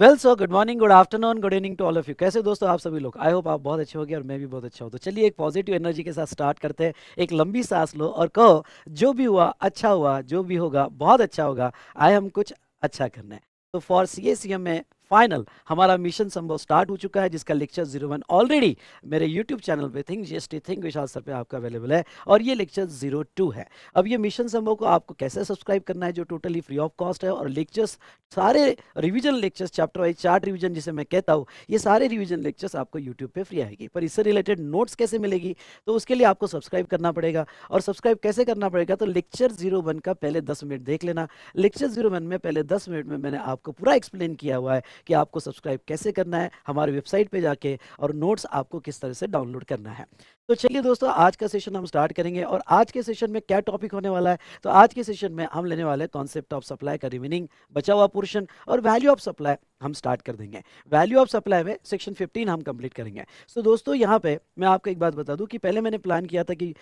Well so good morning good afternoon good evening to all of you कैसे दोस्तों आप सभी लोग आई होप आप बहुत अच्छे होगी और मैं भी बहुत अच्छा हूँ तो चलिए एक पॉजिटिव एनर्जी के साथ स्टार्ट करते हैं एक लंबी सांस लो और कहो जो भी हुआ अच्छा हुआ जो भी होगा बहुत अच्छा होगा आए हम कुछ अच्छा करना है तो फॉर सी में फाइनल हमारा मिशन संभव स्टार्ट हो चुका है जिसका लेक्चर जीरो वन ऑलरेडी मेरे यूट्यूब चैनल पे think GST think Vishal sir पे आपका अवेलेबल है और ये लेक्चर जीरो टू है अब ये मिशन संभव को आपको कैसे सब्सक्राइब करना है जो टोटली फ्री ऑफ कॉस्ट है और लेक्चर्स सारे revision lectures chapter wise chart revision जिसे मैं कहता हूँ ये सारे रिविजन लेक्चर्स आपको यूट्यूब पर फ्री आएगी पर इससे रिलेटेड नोट्स कैसे मिलेगी तो उसके लिए आपको सब्सक्राइब करना पड़ेगा और सब्सक्राइब कैसे करना पड़ेगा तो लेक्चर जीरो वन का पहले दस मिनट देख लेना लेक्चर जीरो वन में पहले दस मिनट में मैंने आपको पूरा एक्सप्लेन किया हुआ है कि आपको सब्सक्राइब कैसे करना है हमारे वेबसाइट पर जाके और नोट्स आपको किस तरह से डाउनलोड करना है तो चलिए दोस्तों आज का सेशन हम स्टार्ट करेंगे और आज के सेशन में क्या टॉपिक होने वाला है तो आज के सेशन में हम लेने वाले कॉन्सेप्ट ऑफ सप्लाई का रिमेनिंग बचा हुआ पोर्शन और वैल्यू ऑफ सप्लाई हम स्टार्ट कर देंगे वैल्यू ऑफ सप्लाई में सेक्शन 15 हम कंप्लीट करेंगे सो तो so, दोस्तों यहाँ पे मैं आपको एक बात बता दूं कि पहले मैंने प्लान किया था कि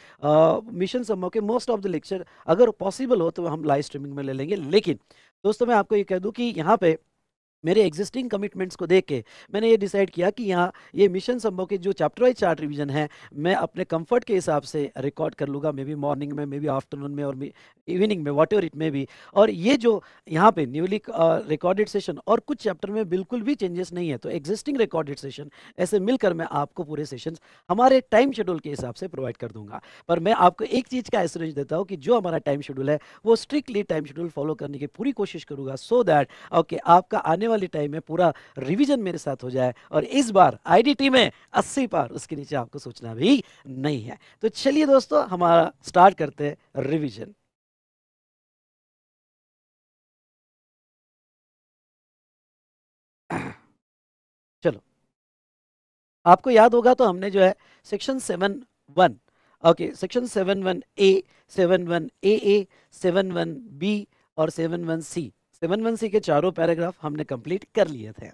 मिशन समूह के मोस्ट ऑफ द लेक्चर अगर पॉसिबल हो तो हम लाइव स्ट्रीमिंग में ले लेंगे लेकिन दोस्तों मैं आपको ये कह दूँ कि यहाँ पे मेरे एग्जिस्टिंग कमिटमेंट्स को देख के मैंने ये डिसाइड किया कि यहाँ ये मिशन संभव के जो चैप्टर वाइज चार्ट रिविजन है मैं अपने कंफर्ट के हिसाब से रिकॉर्ड कर लूँगा मे बी मॉर्निंग में मे बी आफ्टरनून में और इवनिंग में whatever it may be और ये जो यहाँ पे न्यूली रिकॉर्डेड सेशन और कुछ चैप्टर में बिल्कुल भी चेंजेस नहीं है तो एग्जिस्टिंग रिकॉर्डेड सेशन ऐसे मिलकर मैं आपको पूरे सेशन हमारे टाइम शेड्यूल के हिसाब से प्रोवाइड कर दूंगा पर मैं आपको एक चीज़ का एसरेंज देता हूँ कि जो हमारा टाइम शेड्यूल है वो स्ट्रिक्टली टाइम शेड्यूल फॉलो करने की पूरी कोशिश करूँगा सो दैट ओके आपका आने वाले वाली टाइम में पूरा रिविजन मेरे साथ हो जाए और इस बार आईडीटी में 80 पार उसके नीचे आपको सोचना भी नहीं है तो चलिए दोस्तों हमारा स्टार्ट करते हैं रिविजन चलो आपको याद होगा तो हमने जो है section seven one okay section seven one A seven one A A seven one B और seven one C seven one C के चारों पैराग्राफ हमने कंप्लीट कर लिए थे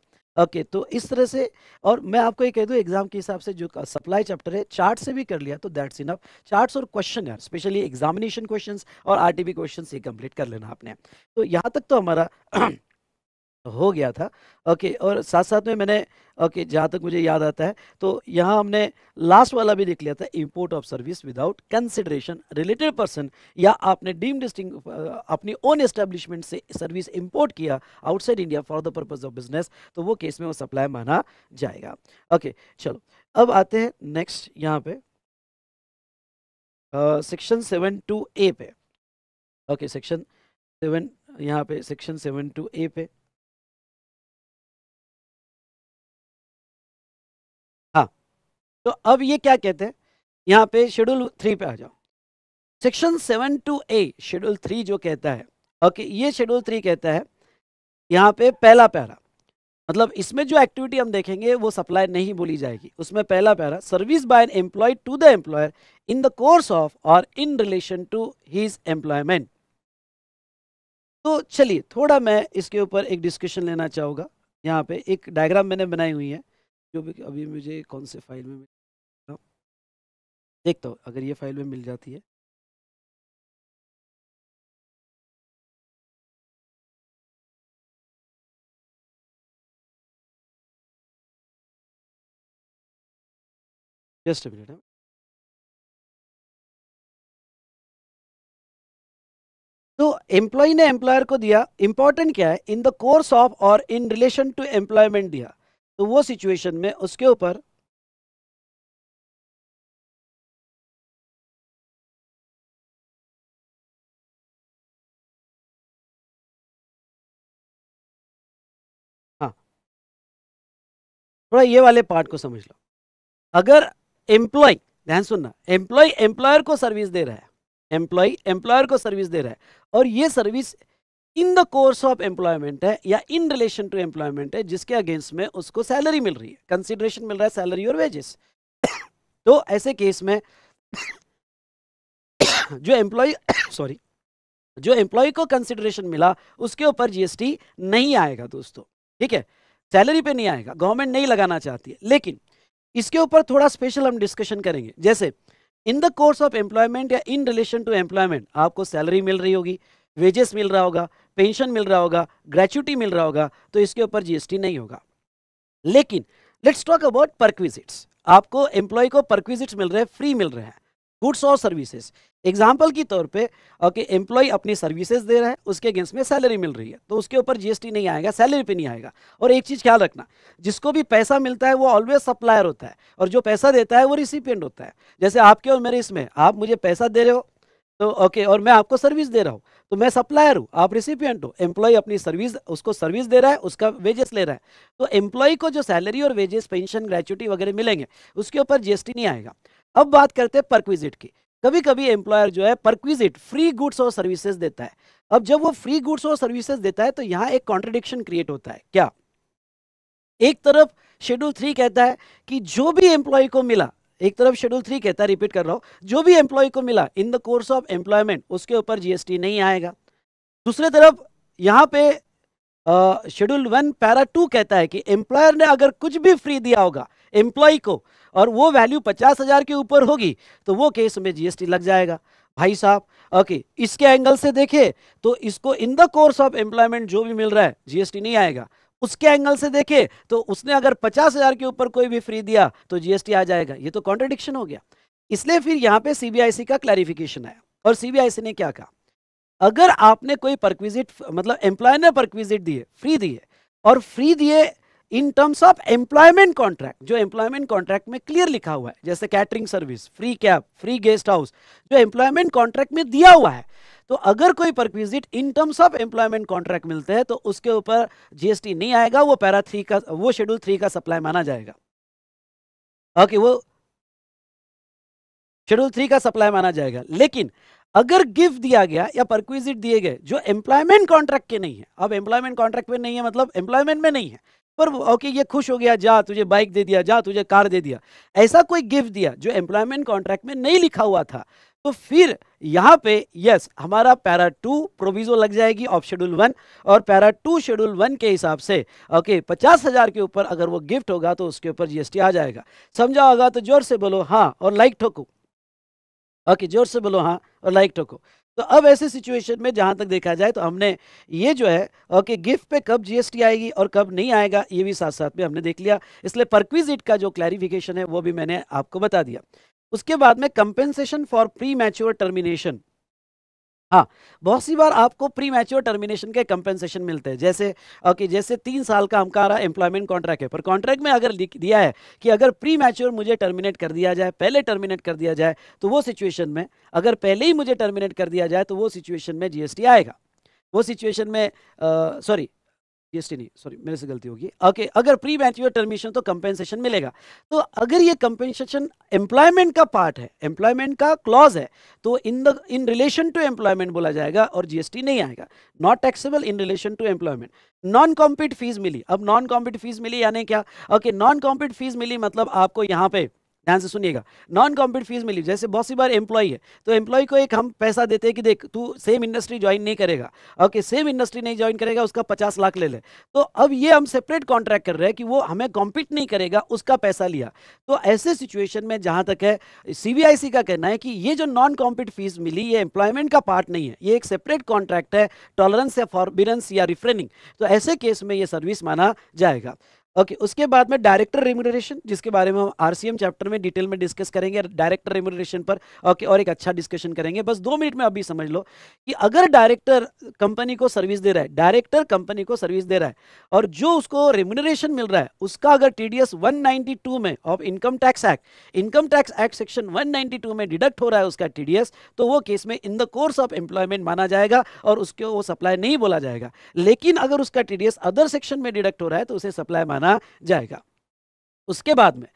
ओके okay, तो इस तरह से और मैं आपको ये कह दूँ एग्जाम के हिसाब से जो सप्लाई चैप्टर है चार्ट से भी कर लिया तो दैट्स इनफ चार्ट्स और क्वेश्चन है स्पेशली एग्जामिनेशन क्वेश्चंस और आरटीबी क्वेश्चंस ये कंप्लीट कर लेना आपने तो यहाँ तक तो हमारा हो गया था ओके और साथ साथ में मैंने ओके जहाँ तक मुझे याद आता है तो यहाँ हमने लास्ट वाला भी लिख लिया था import of service without consideration related person या आपने डीम डिस्टिंग अपनी ओन एस्टेब्लिशमेंट से सर्विस इम्पोर्ट किया outside India for the purpose of business तो वो केस में वो सप्लाई माना जाएगा ओके चलो अब आते हैं नेक्स्ट यहाँ पे सेक्शन सेवन टू ए पे ओके सेक्शन सेवन यहाँ पे सेक्शन सेवन टू ए पे तो अब ये क्या कहते हैं यहाँ पे शेड्यूल थ्री पे आ जाओ section seven two A schedule three जो कहता है ओके ये शेड्यूल थ्री कहता है यहाँ पे पहला पैरा मतलब इसमें जो एक्टिविटी हम देखेंगे वो सप्लाई नहीं बोली जाएगी उसमें पहला para service by an employee to the employer in the course of और in relation to his employment तो चलिए थोड़ा मैं इसके ऊपर एक डिस्कशन लेना चाहूँगा यहाँ पे एक डायग्राम मैंने बनाई हुई है जो भी अभी मुझे कौन से फाइल में मिल देखता हूँ तो, अगर ये फाइल में मिल जाती है जस्ट मिनट है हाँ। तो एम्प्लॉय ने एम्प्लॉयर को दिया इंपॉर्टेंट क्या है इन द कोर्स ऑफ और इन रिलेशन टू एम्प्लॉयमेंट दिया तो वो सिचुएशन में उसके ऊपर हाँ। थोड़ा ये वाले पार्ट को समझ लो अगर एम्प्लॉय ध्यान सुनना एम्प्लॉय एम्प्लॉयर को सर्विस दे रहा है एम्प्लॉय एम्प्लॉयर को सर्विस दे रहा है और ये service in the course of employment है या इन रिलेशन टू एम्प्लॉयमेंट है जिसके अगेंस्ट में उसको सैलरी मिल रही है कंसिडरेशन मिल रहा है सैलरी और वेजेस तो ऐसे केस में जो एम्प्लॉय सॉरी जो एम्प्लॉय को कंसिडरेशन मिला उसके ऊपर जीएसटी नहीं आएगा दोस्तों ठीक है सैलरी पे नहीं आएगा गवर्नमेंट नहीं लगाना चाहती है लेकिन इसके ऊपर थोड़ा स्पेशल हम डिस्कशन करेंगे जैसे in the course of employment या इन रिलेशन टू एम्प्लॉयमेंट आपको सैलरी मिल रही होगी वेजेस मिल रहा होगा पेंशन मिल रहा होगा ग्रेचुटी मिल रहा होगा तो इसके ऊपर जीएसटी नहीं होगा लेकिन लेट्स टॉक अबाउट परक्विजिट्स आपको एम्प्लॉय को परक्विजिट्स मिल रहे हैं फ्री मिल रहे हैं गुड्स और सर्विसेज एग्जाम्पल की तौर पे ओके एम्प्लॉय अपनी सर्विसेज दे रहा है उसके अगेंस्ट में सैलरी मिल रही है तो उसके ऊपर जीएसटी नहीं आएगा सैलरी पे नहीं आएगा और एक चीज़ ख्याल रखना जिसको भी पैसा मिलता है वो ऑलवेज सप्लायर होता है और जो पैसा देता है वो रिसिपियंट होता है जैसे आपके और मेरे इसमें आप मुझे पैसा दे रहे हो तो ओके और मैं आपको सर्विस दे रहा हूँ तो मैं सप्लायर हूँ आप रिसिपियंट हो एम्प्लॉय अपनी सर्विस उसको सर्विस दे रहा है उसका वेजेस ले रहा है तो एम्प्लॉय को जो सैलरी और वेजेस पेंशन ग्रेचुटी वगैरह मिलेंगे उसके ऊपर जीएसटी नहीं आएगा अब बात करते हैं परक्विजिट की कभी कभी एम्प्लॉयर जो है परक्विजिट फ्री गुड्स और सर्विसेज देता है अब जब वो फ्री गुड्स और सर्विसेज देता है तो यहाँ एक कॉन्ट्रडिक्शन क्रिएट होता है क्या एक तरफ शेड्यूल थ्री कहता है कि जो भी एम्प्लॉय को मिला एक तरफ शेड्यूल थ्री कहता है रिपीट कर रहा हूं जो भी एम्प्लॉय को मिला in the course of employment उसके ऊपर जीएसटी नहीं आएगा दूसरे तरफ यहां पे शेड्यूल वन पैरा टू कहता है कि एम्प्लॉयर ने अगर कुछ भी फ्री दिया होगा एम्प्लॉय को और वो वैल्यू पचास हज़ार के ऊपर होगी तो वो केस में जीएसटी लग जाएगा भाई साहब ओके इसके एंगल से देखें तो इसको in the course of employment जो भी मिल रहा है जीएसटी नहीं आएगा उसके एंगल से देखे तो उसने अगर पचास हज़ार के ऊपर कोई भी फ्री दिया तो जीएसटी आ जाएगा ये तो कॉन्ट्रडिक्शन हो गया इसलिए फिर यहाँ पे सीबीआईसी का क्लैरिफिकेशन आया और सीबीआईसी ने क्या कहा अगर आपने कोई परक्विजिट मतलब एम्प्लॉय ने परक्विजिट दिए फ्री दिए और फ्री दिए in terms of employment contract जो एम्प्लॉयमेंट कॉन्ट्रैक्ट में क्लियर लिखा हुआ है जैसे catering service free cab free guest house जो एम्प्लॉयमेंट कॉन्ट्रैक्ट में दिया हुआ है तो अगर कोई perquisite in terms of employment contract मिलते हैं तो उसके ऊपर जीएसटी नहीं आएगा वो पैरा थ्री का वो शेड्यूल थ्री का सप्लाई माना जाएगा ओके वो शेड्यूल थ्री का सप्लाई माना जाएगा लेकिन अगर गिफ्ट दिया गया या परक्विजिट दिए गए जो एम्प्लॉयमेंट कॉन्ट्रैक्ट के नहीं है अब एम्प्लॉयमेंट कॉन्ट्रैक्ट में नहीं है मतलब एम्प्लॉयमेंट में नहीं है पर ओके ये खुश हो गया जा तुझे बाइक दे दिया जा तुझे कार दे दिया ऐसा कोई गिफ्ट दिया जो एम्प्लॉयमेंट कॉन्ट्रैक्ट में नहीं लिखा हुआ था तो फिर यहाँ पे यस हमारा पैरा टू प्रोविजो लग जाएगी ऑफ शेड्यूल वन और पैरा टू शेड्यूल वन के हिसाब से ओके पचास हज़ार के ऊपर अगर वो गिफ्ट होगा तो उसके ऊपर जीएसटी आ जाएगा समझा होगा तो जोर से बोलो हाँ और लाइक ठोको ओके जोर से बोलो हाँ और लाइक ठोको तो अब ऐसे सिचुएशन में जहाँ तक देखा जाए तो हमने ये जो है ओके गिफ्ट पे कब जीएसटी आएगी और कब नहीं आएगा ये भी साथ साथ में हमने देख लिया इसलिए परक्विजिट का जो क्लैरिफिकेशन है वो भी मैंने आपको बता दिया उसके बाद में compensation for premature termination हाँ बहुत सी बार आपको प्री मैच्योर टर्मिनेशन के कंपेंसेशन मिलते हैं जैसे ओके जैसे तीन साल का हमका रहा एम्प्लॉयमेंट कॉन्ट्रैक्ट है पर कॉन्ट्रैक्ट में अगर लिख दिया है कि अगर प्री मैच्योर मुझे टर्मिनेट कर दिया जाए पहले टर्मिनेट कर दिया जाए तो वो सिचुएशन में अगर पहले ही मुझे टर्मिनेट कर दिया जाए तो वो सिचुएशन में जीएसटी आएगा वो सिचुएशन में सॉरी जीएसटी नहीं सॉरी मेरे से गलती होगी ओके अगर प्री मैच्योर टर्मिनेशन तो कंपेंसेशन मिलेगा तो अगर ये कंपेंसेशन एम्प्लॉयमेंट का पार्ट है एम्प्लॉयमेंट का क्लॉज है तो in the in relation to employment बोला जाएगा और जीएसटी नहीं आएगा not taxable in relation to employment non compete fees मिली अब नॉन कॉम्पिट फीस मिली यानी क्या ओके नॉन कॉम्पिट फीस मिली मतलब आपको यहाँ पे ध्यान से सुनिएगा नॉन कॉम्पिट फीस मिली जैसे बहुत सी बार एम्प्लॉई है तो एम्प्लॉय को एक हम पैसा देते हैं कि देख तू सेम इंडस्ट्री ज्वाइन नहीं करेगा ओके सेम इंडस्ट्री नहीं ज्वाइन करेगा उसका पचास लाख ले ले तो अब ये हम सेपरेट कॉन्ट्रैक्ट कर रहे हैं कि वो हमें कॉम्पीट नहीं करेगा उसका पैसा लिया तो ऐसे सिचुएशन में जहाँ तक है सी का कहना है कि ये जो नॉन कॉम्पिट फीस मिली ये एम्प्लॉयमेंट का पार्ट नहीं है ये एक सेपरेट कॉन्ट्रैक्ट है टॉलरेंस या फॉरबिरंस या रिफ्रेनिंग तो ऐसे केस में ये सर्विस माना जाएगा ओके okay, उसके बाद में डायरेक्टर रेम्यूनरेशन जिसके बारे में हम आरसीएम चैप्टर में डिटेल में डिस्कस करेंगे डायरेक्टर रेम्यूनरेशन पर ओके okay, और एक अच्छा डिस्कशन करेंगे बस दो मिनट में अभी समझ लो कि अगर डायरेक्टर कंपनी को सर्विस दे रहा है डायरेक्टर कंपनी को सर्विस दे रहा है और जो उसको रेम्यूनरेशन मिल रहा है उसका अगर टी डी में of income tax act income tax act section one में डिडक्ट हो रहा है उसका टी तो वो केस में in the course of employment माना जाएगा और उसको वो सप्लाई नहीं बोला जाएगा लेकिन अगर उसका टी अदर सेक्शन में डिडक्ट हो रहा है तो उसे सप्लाई माना जाना जाएगा उसके बाद में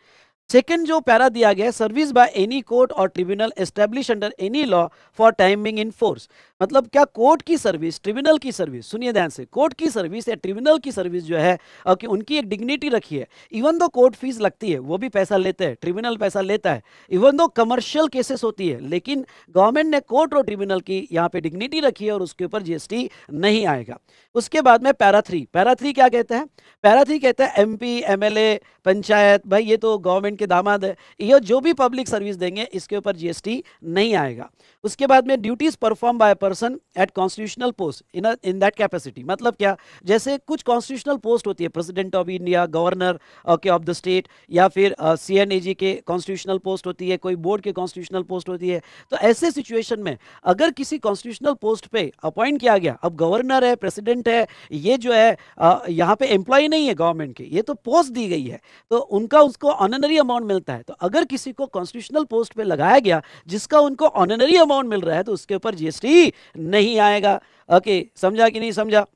सेकेंड जो पैरा दिया गया है सर्विस बाय एनी कोर्ट और tribunal establish under any law for timing in force मतलब क्या कोर्ट की सर्विस ट्रिब्यूनल की सर्विस सुनिए ध्यान से कोर्ट की सर्विस या ट्रिब्यूनल की सर्विस जो है कि उनकी एक डिग्निटी रखी है इवन दो कोर्ट फीस लगती है वो भी पैसा लेते हैं ट्रिब्यूनल पैसा लेता है इवन दो कमर्शियल केसेस होती है लेकिन गवर्नमेंट ने कोर्ट और ट्रिब्यूनल की यहाँ पे डिग्निटी रखी है और उसके ऊपर जीएसटी नहीं आएगा उसके बाद में पैरा थ्री पैरा थ्री क्या कहते हैं पैरा थ्री कहते हैं एम पी पंचायत भाई ये तो गवर्नमेंट इनके दामाद है ये जो भी पब्लिक सर्विस देंगे इसके ऊपर जीएसटी नहीं आएगा उसके बाद में duties perform by person at constitutional post in in that capacity मतलब क्या जैसे कुछ कॉन्स्टिट्यूशनल पोस्ट होती है president of India governor okay of the state या फिर सी uh, के कॉन्स्टिट्यूशनल पोस्ट होती है कोई बोर्ड के कॉन्स्टिट्यूशनल पोस्ट होती है तो ऐसे सिचुएशन में अगर किसी कॉन्स्टिट्यूशनल पोस्ट पर अपॉइंट किया गया अब गवर्नर है प्रेसिडेंट है ये जो है uh, यहाँ पे एम्प्लॉय नहीं है गवर्नमेंट की ये तो पोस्ट दी गई है तो उनका उसको ऑनरी अमाउंट मिलता है तो अगर किसी को कॉन्स्टिट्यूशनल पोस्ट पे लगाया गया जिसका उनको ऑनरी अमाउंट मिल रहा है तो उसके ऊपर जीएसटी नहीं आएगा ओके समझा कि नहीं समझा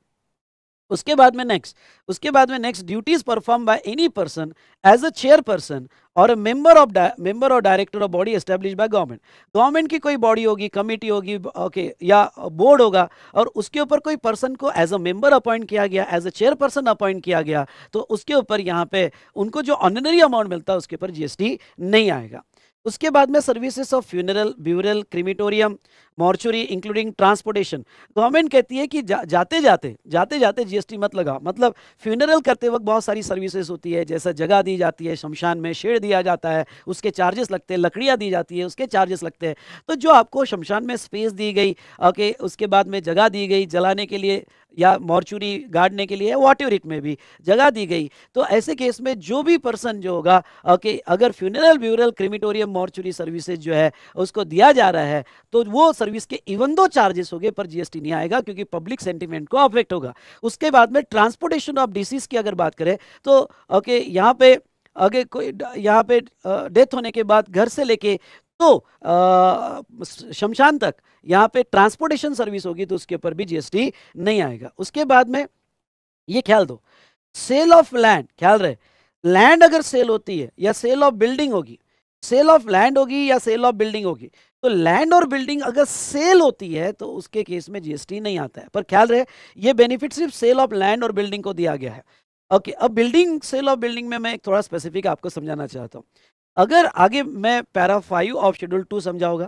उसके बाद में नेक्स्ट उसके बाद में next duties perform by any person as a chairperson और मेंबर ऑफ मेंबर और director of body establish by government government की कोई बॉडी होगी कमेटी होगी ओके या बोर्ड होगा और उसके ऊपर कोई पर्सन को एज अ मेंबर अपॉइंट किया गया as a chairperson appoint किया गया तो उसके ऊपर यहाँ पे उनको जो ऑनरी अमाउंट मिलता है उसके ऊपर जीएसटी नहीं आएगा उसके बाद में services of funeral burial crematorium mortuary including transportation government कहती है कि जा, जाते जाते जाते जाते जीएसटी मत लगा मतलब फ्यूनरल करते वक्त बहुत सारी सर्विसेज होती है जैसा जगह दी जाती है शमशान में शेड दिया जाता है उसके चार्जेस लगते हैं लकड़ियाँ दी जाती है उसके चार्जेस लगते हैं तो जो आपको शमशान में स्पेस दी गई ओके उसके बाद में जगह दी गई जलाने के लिए या मॉर्चुरी गाड़ने के लिए वाट एवर इट में भी जगह दी गई तो ऐसे केस में जो भी पर्सन जो होगा ओके अगर funeral burial crematorium mortuary services जो है उसको दिया जा रहा है तो वो सर्विस सर्विस के इवन दो चार्जेस हो गए पर जीएसटी नहीं आएगा क्योंकि पब्लिक सेंटिमेंट को अफेक्ट होगा उसके बाद में ट्रांसपोर्टेशन ऑफ डिसीज की अगर बात करें तो ओके यहाँ पे आगे कोई यहाँ पे डेथ होने के बाद घर से लेके तो शमशान तक यहाँ पे ट्रांसपोर्टेशन सर्विस होगी तो उसके ऊपर भी जीएसटी नहीं आएगा उसके बाद में ये ख्याल दो सेल ऑफ लैंड ख्याल रहे लैंड अगर सेल होती है या सेल ऑफ बिल्डिंग होगी सेल ऑफ लैंड होगी या सेल ऑफ बिल्डिंग होगी तो लैंड और बिल्डिंग अगर सेल होती है तो उसके केस में जीएसटी नहीं आता है पर ख्याल रहे ये बेनिफिट सिर्फ सेल ऑफ लैंड और बिल्डिंग को दिया गया है ओके okay, अब बिल्डिंग सेल ऑफ बिल्डिंग में मैं एक थोड़ा स्पेसिफिक आपको समझाना चाहता हूँ अगर आगे मैं para five of schedule two समझाऊंगा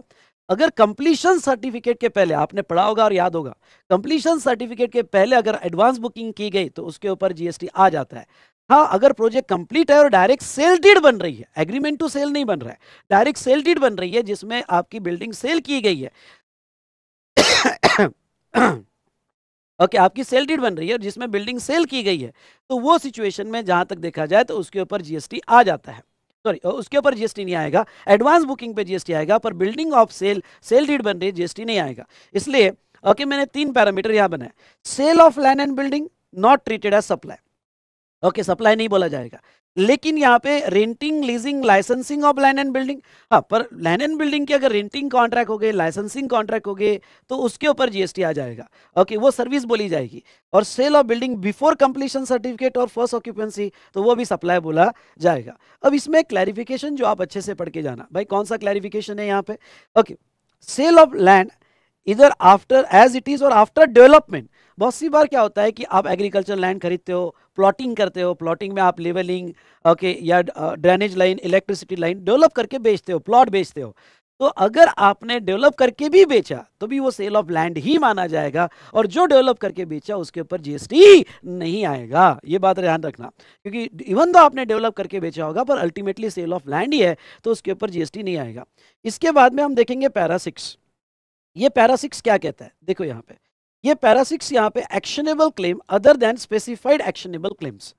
अगर कंप्लीशन सर्टिफिकेट के पहले आपने पढ़ा होगा और याद होगा कंप्लीशन सर्टिफिकेट के पहले अगर एडवांस बुकिंग की गई तो उसके ऊपर जीएसटी आ जाता है हाँ अगर प्रोजेक्ट कंप्लीट है और डायरेक्ट सेल डीड बन रही है एग्रीमेंट टू सेल नहीं बन रहा है डायरेक्ट सेल डीड बन रही है जिसमें आपकी बिल्डिंग सेल की गई है ओके okay, आपकी सेल डीड बन रही है और जिसमें बिल्डिंग सेल की गई है तो वो सिचुएशन में जहां तक देखा जाए तो उसके ऊपर जीएसटी आ जाता है सॉरी उसके ऊपर जीएसटी नहीं आएगा एडवांस बुकिंग पे जीएसटी आएगा पर building of sale sale deed बन रही है जीएसटी नहीं आएगा इसलिए ओके okay, मैंने तीन पैरामीटर यहाँ बनाए sale of land and building not treated as supply okay supply नहीं बोला जाएगा लेकिन यहाँ पे renting leasing licensing of land and building हाँ पर लैंड एंड बिल्डिंग की अगर रेंटिंग कॉन्ट्रैक्ट हो गए लाइसेंसिंग कॉन्ट्रैक्ट हो गए तो उसके ऊपर जीएसटी आ जाएगा ओके वो सर्विस बोली जाएगी और sale of building before completion certificate और फर्स्ट ऑक्यूपेंसी तो वो भी सप्लाई बोला जाएगा अब इसमें क्लैरिफिकेशन जो आप अच्छे से पढ़ के जाना भाई कौन सा क्लैरिफिकेशन है यहाँ पे ओके सेल ऑफ लैंड इधर आफ्टर एज इट इज और आफ्टर डेवलपमेंट बहुत सी बार क्या होता है कि आप एग्रीकल्चर लैंड खरीदते हो प्लॉटिंग करते हो प्लॉटिंग में आप लेवलिंग ओके या drainage line electricity line develop करके बेचते हो प्लॉट बेचते हो तो अगर आपने डेवलप करके भी बेचा तो भी वो सेल ऑफ लैंड ही माना जाएगा और जो डेवलप करके बेचा उसके ऊपर जीएसटी नहीं आएगा ये बात ध्यान रखना क्योंकि इवन तो आपने डेवलप करके बेचा होगा पर अल्टीमेटली सेल ऑफ लैंड ही है तो उसके ऊपर जीएसटी नहीं आएगा इसके बाद में हम देखेंगे पैरा सिक्स ये पैरा सिक्स क्या कहता है देखो यहाँ पे ये पैरा सिक्स यहाँ पे actionable claim other than specified actionable claims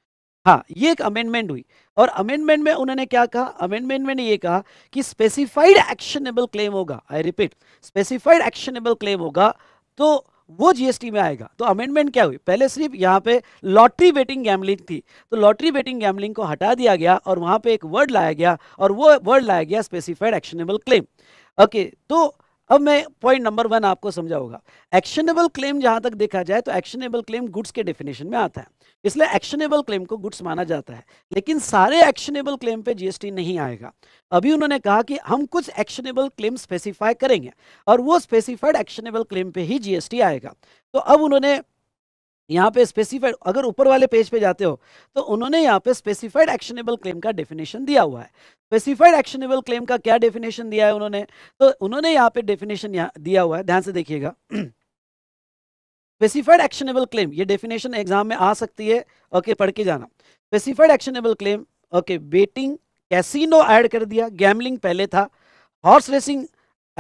हाँ ये एक अमेंडमेंट हुई और अमेंडमेंट में उन्होंने क्या कहा अमेंडमेंट में ये कहा कि स्पेसिफाइड एक्शनेबल क्लेम होगा I repeat specified actionable claim होगा तो वो जीएसटी में आएगा तो अमेंडमेंट क्या हुई पहले सिर्फ यहाँ पे लॉटरी बेटिंग गैमलिंग थी तो लॉटरी बेटिंग गैमलिंग को हटा दिया गया और वहां पे एक वर्ड लाया गया और वो वर्ड लाया गया स्पेसिफाइड एक्शनेबल क्लेम ओके तो अब मैं पॉइंट नंबर वन आपको समझाऊंगा एक्शनेबल क्लेम जहां तक देखा जाए तो एक्शनेबल क्लेम गुड्स के डेफिनेशन में आता है इसलिए एक्शनेबल क्लेम को गुड्स माना जाता है लेकिन सारे एक्शनेबल क्लेम पे जीएसटी नहीं आएगा अभी उन्होंने कहा कि हम कुछ एक्शनेबल क्लेम स्पेसिफाई करेंगे और वो स्पेसिफाइड एक्शनेबल क्लेम पे ही जीएसटी आएगा तो अब उन्होंने यहाँ पे स्पेसिफाइड अगर ऊपर वाले पेज पे जाते हो तो उन्होंने यहाँ पे स्पेसिफाइड एक्शनेबल क्लेम का डेफिनेशन दिया हुआ है स्पेसिफाइड एक्शनेबल क्लेम का क्या डेफिनेशन दिया है उन्होंने तो उन्होंने यहाँ पे डेफिनेशन दिया हुआ है ध्यान से देखिएगा स्पेसिफाइड एक्शनेबल क्लेम ये डेफिनेशन एग्जाम में आ सकती है ओके पढ़ के जाना specified actionable claim okay betting casino add कर दिया गैमलिंग पहले था हॉर्स रेसिंग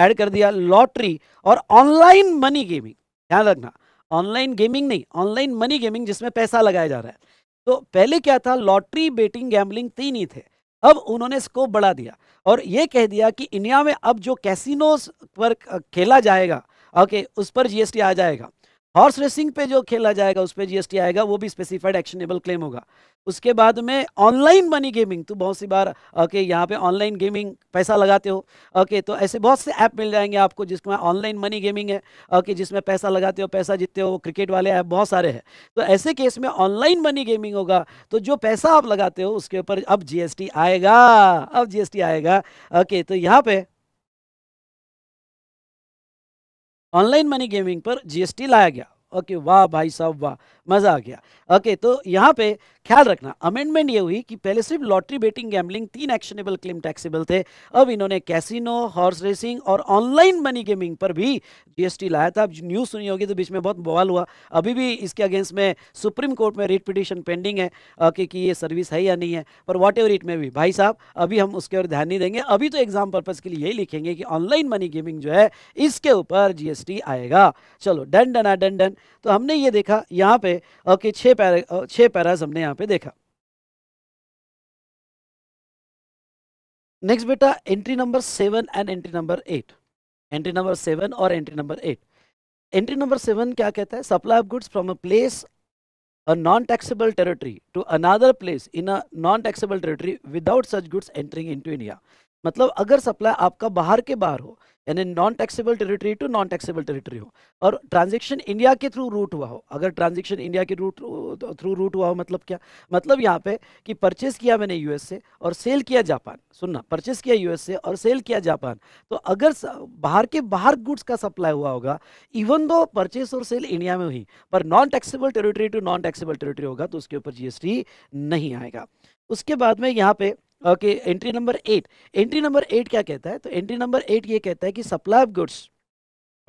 ऐड कर दिया लॉटरी और ऑनलाइन मनी गेमिंग ध्यान रखना ऑनलाइन गेमिंग नहीं ऑनलाइन मनी गेमिंग जिसमें पैसा लगाया जा रहा है तो पहले क्या था लॉटरी बेटिंग गैम्बलिंग तीन ही थे अब उन्होंने स्कोप बढ़ा दिया और ये कह दिया कि इंडिया में अब जो कैसीनोज पर खेला जाएगा ओके उस पर जीएसटी आ जाएगा हॉर्स रेसिंग पे जो खेला जाएगा उस पर जीएसटी आएगा वो भी स्पेसिफाइड एक्शनेबल क्लेम होगा उसके बाद में ऑनलाइन मनी गेमिंग तो बहुत सी बार ओके यहाँ पे ऑनलाइन गेमिंग पैसा लगाते हो ओके तो ऐसे बहुत से ऐप मिल जाएंगे आपको जिसमें ऑनलाइन मनी गेमिंग है ओके जिसमें पैसा लगाते हो पैसा जीतते हो क्रिकेट वाले ऐप बहुत सारे हैं तो ऐसे केस में ऑनलाइन मनी गेमिंग होगा तो जो पैसा आप लगाते हो उसके ऊपर अब जी आएगा अब जी आएगा ओके तो यहाँ पे ऑनलाइन मनी गेमिंग पर जीएसटी लाया गया ओके वाह भाई साहब वाह मज़ा आ गया ओके तो यहाँ पे ख्याल रखना अमेंडमेंट ये हुई कि पहले सिर्फ लॉटरी बेटिंग गैमलिंग तीन एक्शनेबल क्लेम टैक्सेबल थे अब इन्होंने कैसीनो हॉर्स रेसिंग और ऑनलाइन मनी गेमिंग पर भी जीएसटी लाया था अब न्यूज़ सुनी होगी तो बीच में बहुत बवाल हुआ अभी भी इसके अगेंस्ट में सुप्रीम कोर्ट में रेट पिटिशन पेंडिंग है ओके कि ये सर्विस है या नहीं है पर वॉट एवर इट में भी भाई साहब अभी हम उसके ऊपर ध्यान नहीं देंगे अभी तो एग्जाम पर्पज़ के लिए यही लिखेंगे कि ऑनलाइन मनी गेमिंग जो है इसके ऊपर जीएसटी आएगा चलो डन डन आ डन डन तो हमने ये देखा यहाँ पे ओके अ छः पैरा छः पैराज हमने यहाँ पे देखा नेक्स्ट बेटा entry number seven and entry number eight entry number seven और entry number eight entry number seven क्या कहता है supply of goods from a place a non taxable territory to another place in a non taxable territory without such goods entering in India मतलब अगर सप्लाई आपका बाहर के बाहर हो यानी non taxable territory to non taxable territory हो और ट्रांजेक्शन इंडिया के थ्रू रूट हुआ हो अगर ट्रांजेक्शन इंडिया के रूट थ्रू रूट हुआ हो मतलब क्या मतलब यहाँ पे कि परचेस किया मैंने यूएस से और सेल किया जापान सुनना परचेस किया यूएस से और सेल किया जापान तो अगर बाहर के बाहर गुड्स का सप्लाई हुआ होगा इवन दो परचेस और सेल इंडिया में हुई पर non taxable territory to non taxable territory होगा तो उसके ऊपर जीएसटी नहीं आएगा उसके बाद में यहाँ पे okay entry number eight entry number eight क्या कहता है तो एंट्री नंबर एट ये कहता है कि supply of goods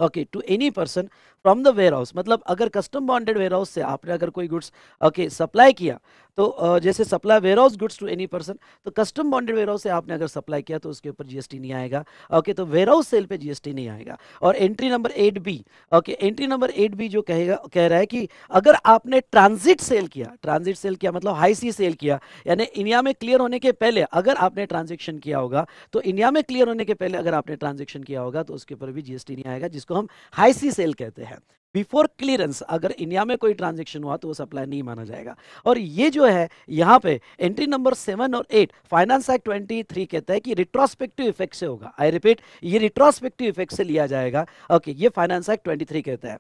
okay to any person from the warehouse मतलब अगर कस्टम बॉन्डेड वेयर हाउस से आपने अगर कोई गुड्स ओके सप्लाई किया तो जैसे supply warehouse goods to any person तो कस्टम बॉन्डेड वेयर हाउस से आपने अगर सप्लाई किया तो उसके ऊपर जीएसटी नहीं आएगा ओके तो वेयर हाउस सेल पे जीएसटी नहीं आएगा और entry number eight B okay entry number eight B जो कहेगा कह रहा है कि अगर आपने ट्रांजिट सेल किया ट्रांजिट सेल किया मतलब हाई सी सेल किया यानी इंडिया में क्लियर होने के पहले अगर आपने ट्रांजेक्शन किया होगा तो इंडिया में क्लियर होने के पहले अगर आपने ट्रांजेक्शन किया होगा तो उसके ऊपर भी जीएसटी नहीं आएगा जिसको हम हाई सी सेल कहते हैं है बिफोर क्लियरेंस अगर इंडिया में कोई ट्रांजेक्शन हुआ तो वो सप्लाई नहीं माना जाएगा और ये जो है यहाँ पे एंट्री नंबर सेवन और eight finance act twenty three कहता है कि रिट्रोस्पेक्टिव इफेक्ट से होगा आई रिपीट ये रिट्रोस्पेक्टिव इफेक्ट से लिया जाएगा ओके okay, ये फाइनेंस एक्ट ट्वेंटी थ्री कहता है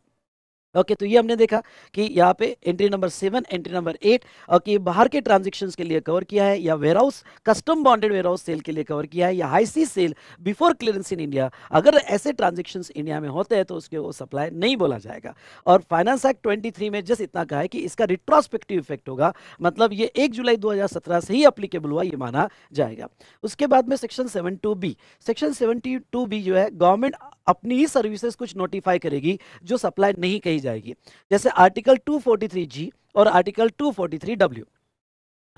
ओके तो ये हमने देखा कि यहाँ पे entry number seven entry number eight और कि बाहर के ट्रांजेक्शन के लिए कवर किया है या warehouse custom bonded warehouse sale के लिए कवर किया है या high sea sale before clearance in India अगर ऐसे ट्रांजेक्शन इंडिया में होते हैं तो उसके वो सप्लाई नहीं बोला जाएगा और फाइनेंस एक्ट ट्वेंटी में जस्ट इतना कहा है कि इसका रिट्रोस्पेक्टिव इफेक्ट होगा मतलब ये एक जुलाई दो से ही अप्लीकेबल हुआ ये माना जाएगा उसके बाद में section seven B section seven B जो है गवर्नमेंट अपनी ही सर्विसेज कुछ नोटिफाई करेगी जो सप्लाई नहीं कही जाएगी जैसे आर्टिकल 243 जी और article 243 W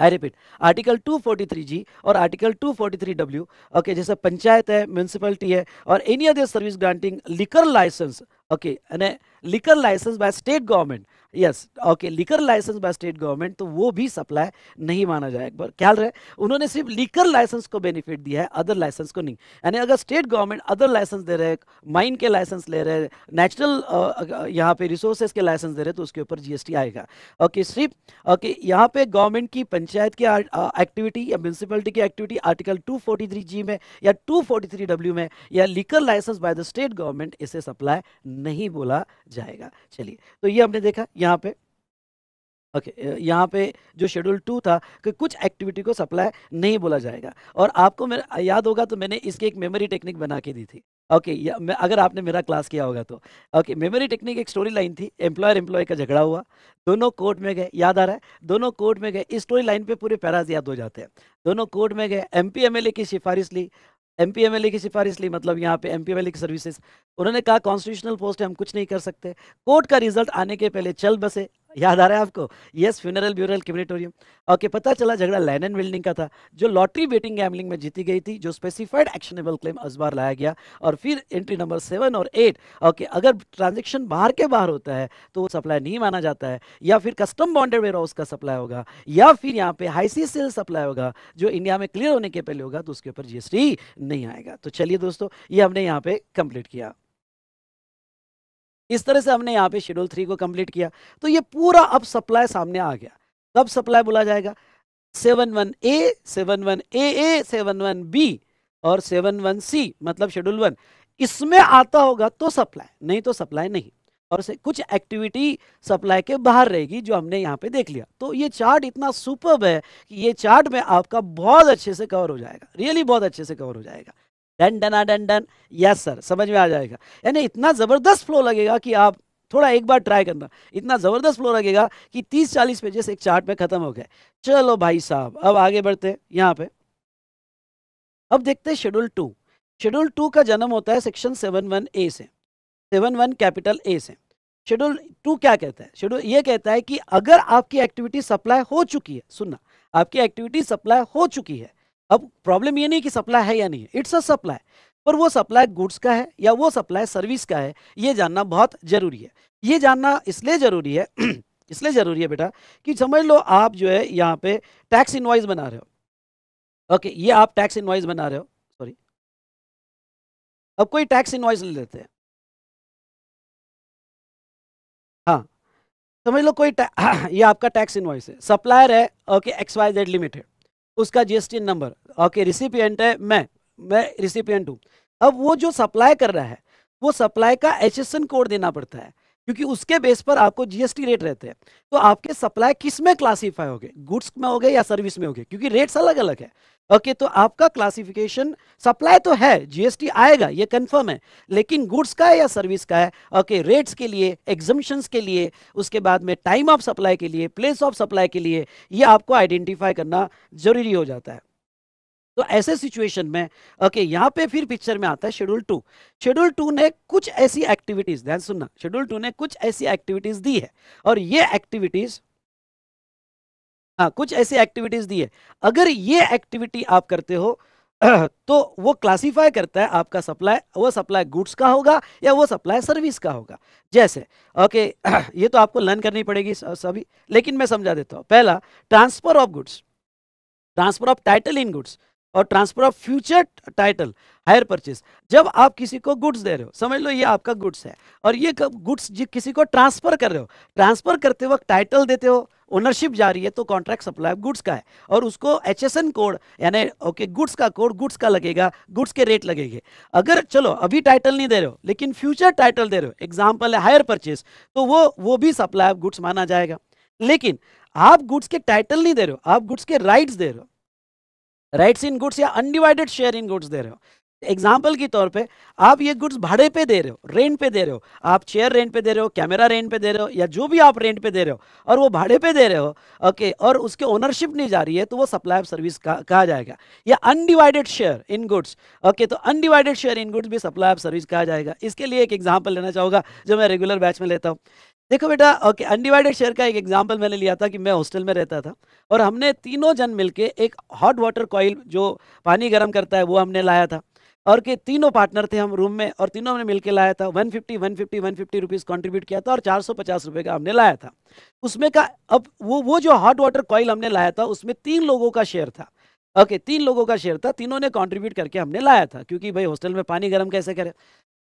I repeat article 243 G और आर्टिकल 243 डब्ल्यू ओके जैसे पंचायत है म्यूनसिपलिटी है और any other service granting liquor license okay liquor license by state government yes okay liquor license by state government तो वो भी supply नहीं माना जाए एक बार ख्याल रहे उन्होंने सिर्फ लिकर लाइसेंस को बेनिफिट दिया है अदर लाइसेंस को नहीं यानी अगर स्टेट गवर्नमेंट अदर लाइसेंस दे रहे माइन के लाइसेंस ले रहे नेचुरल यहाँ पे रिसोर्सेज के लाइसेंस दे रहे तो उसके ऊपर जीएसटी आएगा ओके सिर्फ ओके यहाँ पे गवर्नमेंट की पंचायत की एक्टिविटी या म्यूनसिपलिटी की एक्टिविटी आर्टिकल टू जी में या टू डब्ल्यू में या liquor license by the state government इसे सप्लाई नहीं बोला जाएगा चलिए तो ये हमने देखा यहाँ पे ओके okay, यहाँ पे जो शेड्यूल टू था कि कुछ एक्टिविटी को सप्लाई नहीं बोला जाएगा और आपको मेरा याद होगा तो मैंने इसकी एक मेमोरी टेक्निक बना के दी थी ओके okay, अगर आपने मेरा क्लास किया होगा तो ओके okay, मेमोरी टेक्निक एक स्टोरी लाइन थी एम्प्लॉयर एम्प्लॉय का झगड़ा हुआ दोनों कोर्ट में गए याद आ रहा है दोनों कोर्ट में गए इस स्टोरी लाइन पे पूरे पैराज याद हो जाते हैं दोनों कोर्ट में गए एम पी की सिफारिश ली M P M L A की सिफारिश ली मतलब यहाँ पे M P M L A की सर्विसेज उन्होंने कहा कॉन्स्टिट्यूशनल पोस्ट है हम कुछ नहीं कर सकते कोर्ट का रिजल्ट आने के पहले चल बसे याद आ रहा है आपको yes funeral burial crematorium okay पता चला झगड़ा लैनन बिल्डिंग का था जो लॉटरी बेटिंग गैमलिंग में जीती गई थी जो स्पेसिफाइड एक्शनेबल क्लेम इस बार लाया गया और फिर एंट्री नंबर सेवन और एट ओके अगर ट्रांजेक्शन बाहर के बाहर होता है तो वो सप्लाई नहीं माना जाता है या फिर कस्टम बॉन्डेड वेयर हाउस का सप्लाई होगा या फिर यहाँ पे हाईसी सेल सप्लाई होगा जो इंडिया में क्लियर होने के पहले होगा तो उसके ऊपर जीएसटी नहीं आएगा तो चलिए दोस्तों ये हमने यहाँ पे कंप्लीट किया इस तरह से हमने यहाँ पे शेड्यूल थ्री को कंप्लीट किया तो ये पूरा अब सप्लाई सामने आ गया कब सप्लाई बोला जाएगा seven one A seven one A A seven one B और सेवन वन सी मतलब शेड्यूल वन इसमें आता होगा तो सप्लाई नहीं तो सप्लाई नहीं और से कुछ एक्टिविटी सप्लाई के बाहर रहेगी जो हमने यहाँ पे देख लिया तो ये चार्ट इतना सुपर है कि ये चार्ट में आपका बहुत अच्छे से कवर हो जाएगा रियली बहुत अच्छे से कवर हो जाएगा डन डना डन डन यस सर समझ में आ जाएगा यानी इतना ज़बरदस्त फ्लो लगेगा कि आप थोड़ा एक बार ट्राई करना इतना ज़बरदस्त फ्लो लगेगा कि तीस चालीस पेजेस एक चार्ट में ख़त्म हो गए चलो भाई साहब अब आगे बढ़ते हैं यहाँ पे अब देखते हैं शेड्यूल टू शेड्यूल टू का जन्म होता है सेक्शन सेवन वन ए से सेवन वन कैपिटल ए से शेड्यूल टू क्या कहता है शेड्यूल ये कहता है कि अगर आपकी एक्टिविटी सप्लाई हो चुकी है सुनना आपकी एक्टिविटी सप्लाई हो चुकी है अब प्रॉब्लम ये नहीं कि सप्लाई है या नहीं इट्स अ सप्लाई पर वो सप्लाई गुड्स का है या वो सप्लाई सर्विस का है ये जानना बहुत ज़रूरी है ये जानना इसलिए ज़रूरी है इसलिए ज़रूरी है बेटा कि समझ लो आप जो है यहाँ पे टैक्स इन्वाइस बना रहे हो ओके ये आप टैक्स इन्वाइस बना रहे हो सॉरी अब कोई टैक्स इन्वाइस ले लेते हैं हाँ समझ लो कोई ये आपका टैक्स इन्वाइस है सप्लायर है okay X Y Z limited उसका जीएसटी नंबर ओके रिसिपियंट है मैं मैं रिसिपियंट हूँ अब वो जो सप्लाई कर रहा है वो सप्लाई का एच कोड देना पड़ता है क्योंकि उसके बेस पर आपको जीएसटी रेट रहते हैं तो आपके सप्लाई किस में क्लासीफाई हो गए गुड्स में हो गए या सर्विस में हो गए क्योंकि रेट्स अलग अलग है ओके तो आपका क्लासिफिकेशन सप्लाई तो है जीएसटी आएगा ये कंफर्म है लेकिन गुड्स का है या सर्विस का है ओके रेट्स के लिए एग्जम्पन्स के लिए उसके बाद में टाइम ऑफ सप्लाई के लिए प्लेस ऑफ सप्लाई के लिए ये आपको आइडेंटिफाई करना जरूरी हो जाता है तो ऐसे सिचुएशन में ओके okay, यहाँ पे फिर पिक्चर में आता है शेड्यूल टू शेड्यूल टू ने कुछ ऐसी एक्टिविटीज़ ध्यान सुनना शेड्यूल टू ने कुछ ऐसी एक्टिविटीज़ दी है और ये एक्टिविटीज़ हाँ कुछ ऐसी एक्टिविटीज़ दी है अगर ये एक्टिविटी आप करते हो तो वो क्लासिफाई करता है आपका सप्लाई वो सप्लाई गुड्स का होगा या वो सप्लाई सर्विस का होगा जैसे ओके ये तो आपको लर्न करनी पड़ेगी सभी लेकिन मैं समझा देता हूँ पहला transfer of goods transfer of title in goods और transfer of future title hire purchase जब आप किसी को गुड्स दे रहे हो समझ लो ये आपका गुड्स है और ये गुड्स किसी को ट्रांसफर कर रहे हो ट्रांसफर करते वक्त टाइटल देते हो ओनरशिप जा रही है तो कॉन्ट्रैक्ट सप्लाई गुड्स का है और उसको एच एस एन कोड यानी ओके गुड्स का कोड गुड्स का लगेगा गुड्स के रेट लगेंगे अगर चलो अभी टाइटल नहीं दे रहे हो लेकिन फ्यूचर टाइटल दे रहे हो एग्जाम्पल है हायर परचेज तो वो वो भी सप्लाई ऑफ गुड्स माना जाएगा लेकिन आप गुड्स के टाइटल नहीं दे रहे हो आप गुड्स के राइट्स दे रहे हो राइट्स इन गुड्स या अनडिवाइडेड शेयर इन गुड्स दे रहे हो एग्जाम्पल के तौर पे आप ये गुड्स भाड़े पे दे रहे हो रेंट पे दे रहे हो आप चेयर रेंट पे दे रहे हो कैमरा रेंट पे दे रहे हो या जो भी आप रेंट पे दे रहे हो और वो भाड़े पे दे रहे हो ओके और उसके ओनरशिप नहीं जा रही है तो वो सप्लाई ऑफ सर्विस कहा जाएगा या undivided share in goods okay तो अनडिवाइडेड शेयर इन गुड्स भी सप्लाई ऑफ सर्विस कहा जाएगा इसके लिए एक एग्जाम्पल लेना चाहूंगा जो मैं रेगुलर बैच में लेता हूँ देखो बेटा ओके अनडिवाइडेड शेयर का एक एग्जाम्पल मैंने लिया था कि मैं हॉस्टल में रहता था और हमने तीनों जन मिलके एक हॉट वाटर कॉयल जो पानी गर्म करता है वो हमने लाया था और के तीनों पार्टनर थे हम रूम में और तीनों ने मिलके लाया था 150 150 150 रुपीस कंट्रीब्यूट किया था और 450 रुपए का हमने लाया था उसमें का अब वो वो जो हॉट वाटर कॉयल हमने लाया था उसमें तीन लोगों का शेयर था ओके okay, तीन लोगों का शेयर था तीनों ने कंट्रीब्यूट करके हमने लाया था क्योंकि भाई हॉस्टल में पानी गर्म कैसे करें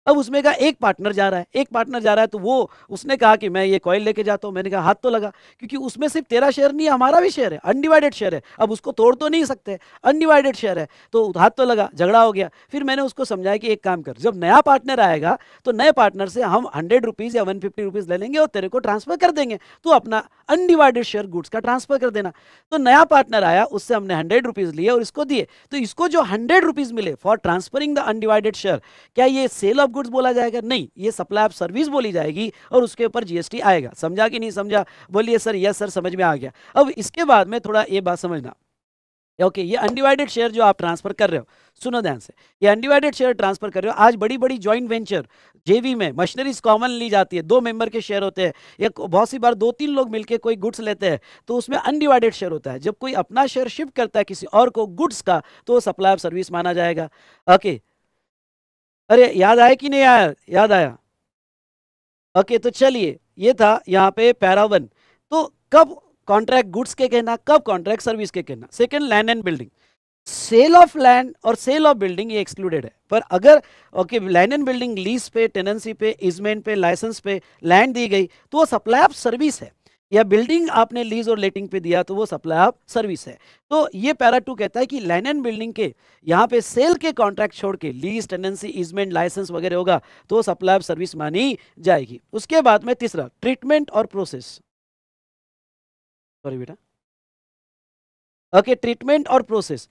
अब उसमें का एक पार्टनर जा रहा है एक पार्टनर जा रहा है तो वो उसने कहा कि मैं ये कॉयल लेके जाता हूँ मैंने कहा हाथ तो लगा क्योंकि उसमें सिर्फ तेरा शेयर नहीं है हमारा भी शेयर है अनडिवाइडेड शेयर है अब उसको तोड़ तो नहीं सकते अनडिवाइडेड शेयर है तो हाथ तो लगा झगड़ा हो गया फिर मैंने उसको समझाया कि एक काम कर जब नया पार्टनर आएगा तो नए पार्टनर से हम हंड्रेड रुपीज़ या वन फिफ्टी ले लेंगे और तेरे को ट्रांसफ़र कर देंगे तो अपना अनडिवाइडेड शेयर गुड्स का ट्रांसफ़र कर देना तो नया पार्टनर आया उससे हमने हंड्रेड रुपीज़ लिए और इसको दिए तो इसको जो हंड्रेड रुपीज़ मिले for transferring the undivided share क्या ये सेल ऑफ गुड्स बोला जाएगा नहीं ये सप्लाई ऑफ सर्विस बोली जाएगी और उसके ऊपर जीएसटी आएगा समझा कि नहीं समझा बोलिए सर यस सर समझ में आ गया अब इसके बाद में थोड़ा ये बात समझना ओके okay, ये अनडिवाइडेड शेयर जो आप ट्रांसफर कर रहे हो सुनो ध्यान से ये अनडिवाइडेड शेयर ट्रांसफर कर रहे हो आज बड़ी बड़ी जॉइंट वेंचर जेवी में मशीनरीज कॉमन ली जाती है दो मेंबर के शेयर होते हैं या बहुत सी बार दो तीन लोग मिलके कोई गुड्स लेते हैं तो उसमें अनडिवाइडेड शेयर होता है जब कोई अपना शेयर शिफ्ट करता है किसी और को गुड्स का तो सप्लाई ऑफ सर्विस माना जाएगा ओके okay, अरे याद आया कि नहीं आया याद आया ओके तो चलिए ये था यहाँ पे पैरावन तो कब कॉन्ट्रैक्ट गुड्स के कहना कब कॉन्ट्रैक्ट सर्विस के कहना second land and building sale of land और सेल ऑफ बिल्डिंग ये एक्सक्लूडेड है पर अगर okay land and building lease पे टेनेंसी पे इजमेंट पे लाइसेंस पे लैंड दी गई तो वो सप्लाई ऑफ सर्विस है या बिल्डिंग आपने लीज और लेटिंग पे दिया तो वो सप्लाई ऑफ सर्विस है तो ये पैरा टू कहता है कि लैंड एंड बिल्डिंग के यहाँ पे सेल के कॉन्ट्रैक्ट छोड़ के लीज टेंडेंसी इजमेंट लाइसेंस वगैरह होगा तो सप्लाई ऑफ सर्विस मानी जाएगी उसके बाद में तीसरा ट्रीटमेंट और प्रोसेस सॉरी बेटा ओके ट्रीटमेंट और प्रोसेस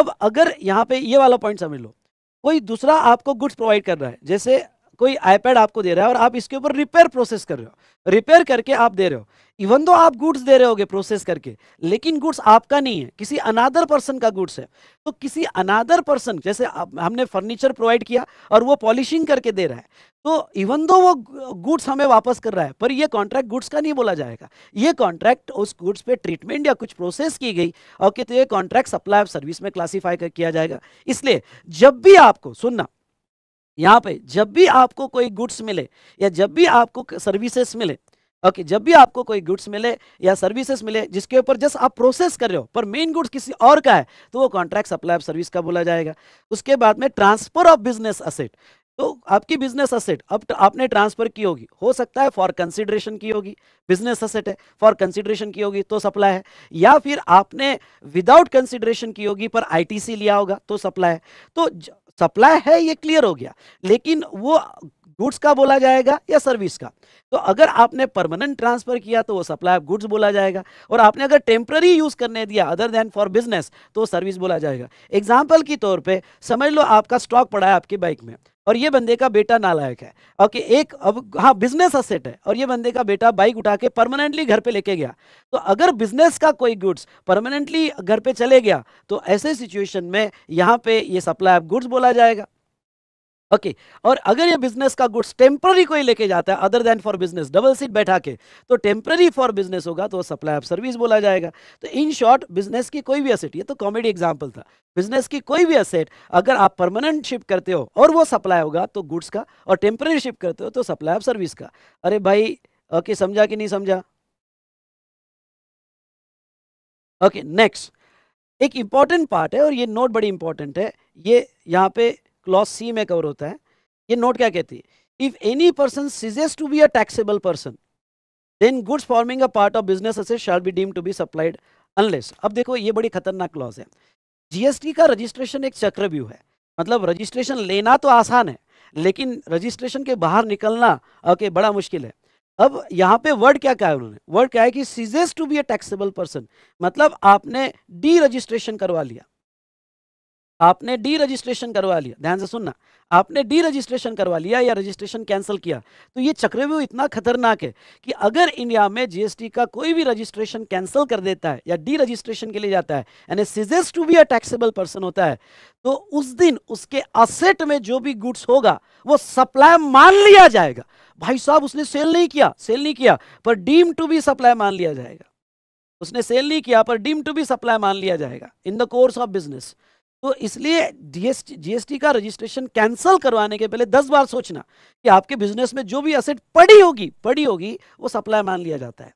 अब अगर यहाँ पे ये वाला पॉइंट समझ लो कोई दूसरा आपको गुड्स प्रोवाइड कर रहा है जैसे कोई आईपैड आपको दे रहा है और आप इसके ऊपर रिपेयर प्रोसेस कर रहे हो रिपेयर करके आप दे रहे हो इवन दो आप गुड्स दे रहे होगे प्रोसेस करके लेकिन गुड्स आपका नहीं है किसी अनादर पर्सन का गुड्स है तो किसी अनादर पर्सन जैसे हमने फर्नीचर प्रोवाइड किया और वो पॉलिशिंग करके दे रहा है तो इवन दो वो गुड्स हमें वापस कर रहा है पर ये कॉन्ट्रैक्ट गुड्स का नहीं बोला जाएगा ये कॉन्ट्रैक्ट उस गुड्स पे ट्रीटमेंट या कुछ प्रोसेस की गई और कहते तो ये कॉन्ट्रैक्ट सप्लाई ऑफ सर्विस में क्लासीफाई किया जाएगा इसलिए जब भी आपको सुनना यहाँ पे जब भी आपको कोई गुड्स मिले या जब भी आपको सर्विसेस मिले ओके okay, जब भी आपको कोई गुड्स मिले या सर्विसेज मिले जिसके ऊपर जस्ट आप प्रोसेस कर रहे हो पर मेन गुड्स किसी और का है तो वो कॉन्ट्रैक्ट सप्लाई ऑफ सर्विस का बोला जाएगा उसके बाद में ट्रांसफर ऑफ बिजनेस असेट तो आपकी बिजनेस असेट अब आपने ट्रांसफर की होगी हो सकता है फॉर कंसिडरेशन की होगी बिजनेस असेट है फॉर कंसिडरेशन की होगी तो सप्लाई है या फिर आपने विदाउट कंसिडरेशन की होगी पर आई लिया होगा तो सप्लाई है तो सप्लाई है ये क्लियर हो गया लेकिन वो गुड्स का बोला जाएगा या सर्विस का तो अगर आपने परमानेंट ट्रांसफर किया तो वो सप्लाई ऑफ गुड्स बोला जाएगा और आपने अगर टेम्प्ररी यूज करने दिया अदर देन फॉर बिजनेस तो सर्विस बोला जाएगा एग्जाम्पल के तौर पर समझ लो आपका स्टॉक पड़ा है आपकी बाइक में और ये बंदे का बेटा नालायक है ओके एक अब हाँ बिजनेस असेट है और ये बंदे का बेटा बाइक उठा के परमानेंटली घर पे लेके गया तो अगर बिजनेस का कोई गुड्स परमानेंटली घर पे चले गया तो ऐसे सिचुएशन में यहाँ पे ये सप्लाई ऑफ गुड्स बोला जाएगा ओके okay. और अगर ये बिजनेस का गुड्स टेम्पररी कोई लेके जाता है other than for business double seat बैठा के तो टेम्पररी फॉर बिजनेस होगा तो सप्लाई ऑफ सर्विस बोला जाएगा तो इन शॉर्ट बिजनेस की कोई भी असेट ये तो कॉमेडी एग्जाम्पल था बिजनेस की कोई भी असेट अगर आप परमानेंट शिप करते हो और वो सप्लाई होगा तो गुड्स का और टेम्पररी शिप करते हो तो सप्लाई ऑफ सर्विस का अरे भाई ओके okay, समझा कि नहीं समझा ओके okay, नेक्स्ट एक इंपॉर्टेंट पार्ट है और ये नोट बड़ी इंपॉर्टेंट है ये यहाँ पे क्लॉज सी में कवर होता है ये नोट क्या कहती है if any person ceases to be a taxable person then goods forming a part of business asset shall be deem to be supplied unless अब देखो ये बड़ी खतरनाक क्लॉज है जीएसटी का रजिस्ट्रेशन एक चक्रव्यूह है मतलब रजिस्ट्रेशन लेना तो आसान है लेकिन रजिस्ट्रेशन के बाहर निकलना ओके बड़ा मुश्किल है अब यहाँ पे वर्ड क्या कहा उन्होंने वर्ड क्या है कि ceases to be a taxable person मतलब आपने डी रजिस्ट्रेशन करवा लिया आपने डी रजिस्ट्रेशन करवा लिया ध्यान से सुनना आपने डी रजिस्ट्रेशन करवा लिया या रजिस्ट्रेशन कैंसिल किया तो ये चक्रव्यूह इतना खतरनाक है कि अगर इंडिया में जीएसटी का कोई भी रजिस्ट्रेशन कैंसिल कर देता है या डी रजिस्ट्रेशन के लिए जाता है यानी ceases to be a taxable person होता है तो उस दिन उसके असेट में जो भी गुड्स होगा वो सप्लाई मान लिया जाएगा भाई साहब उसने सेल नहीं किया सेल नहीं किया पर डीम टू बी सप्लाई मान लिया जाएगा उसने सेल नहीं किया पर डीम टू बी सप्लाई मान लिया जाएगा in the course of business तो इसलिए जीएसटी जीएसटी का रजिस्ट्रेशन कैंसिल करवाने के पहले दस बार सोचना कि आपके बिजनेस में जो भी असेट पड़ी होगी पड़ी होगी वो सप्लाई मान लिया जाता है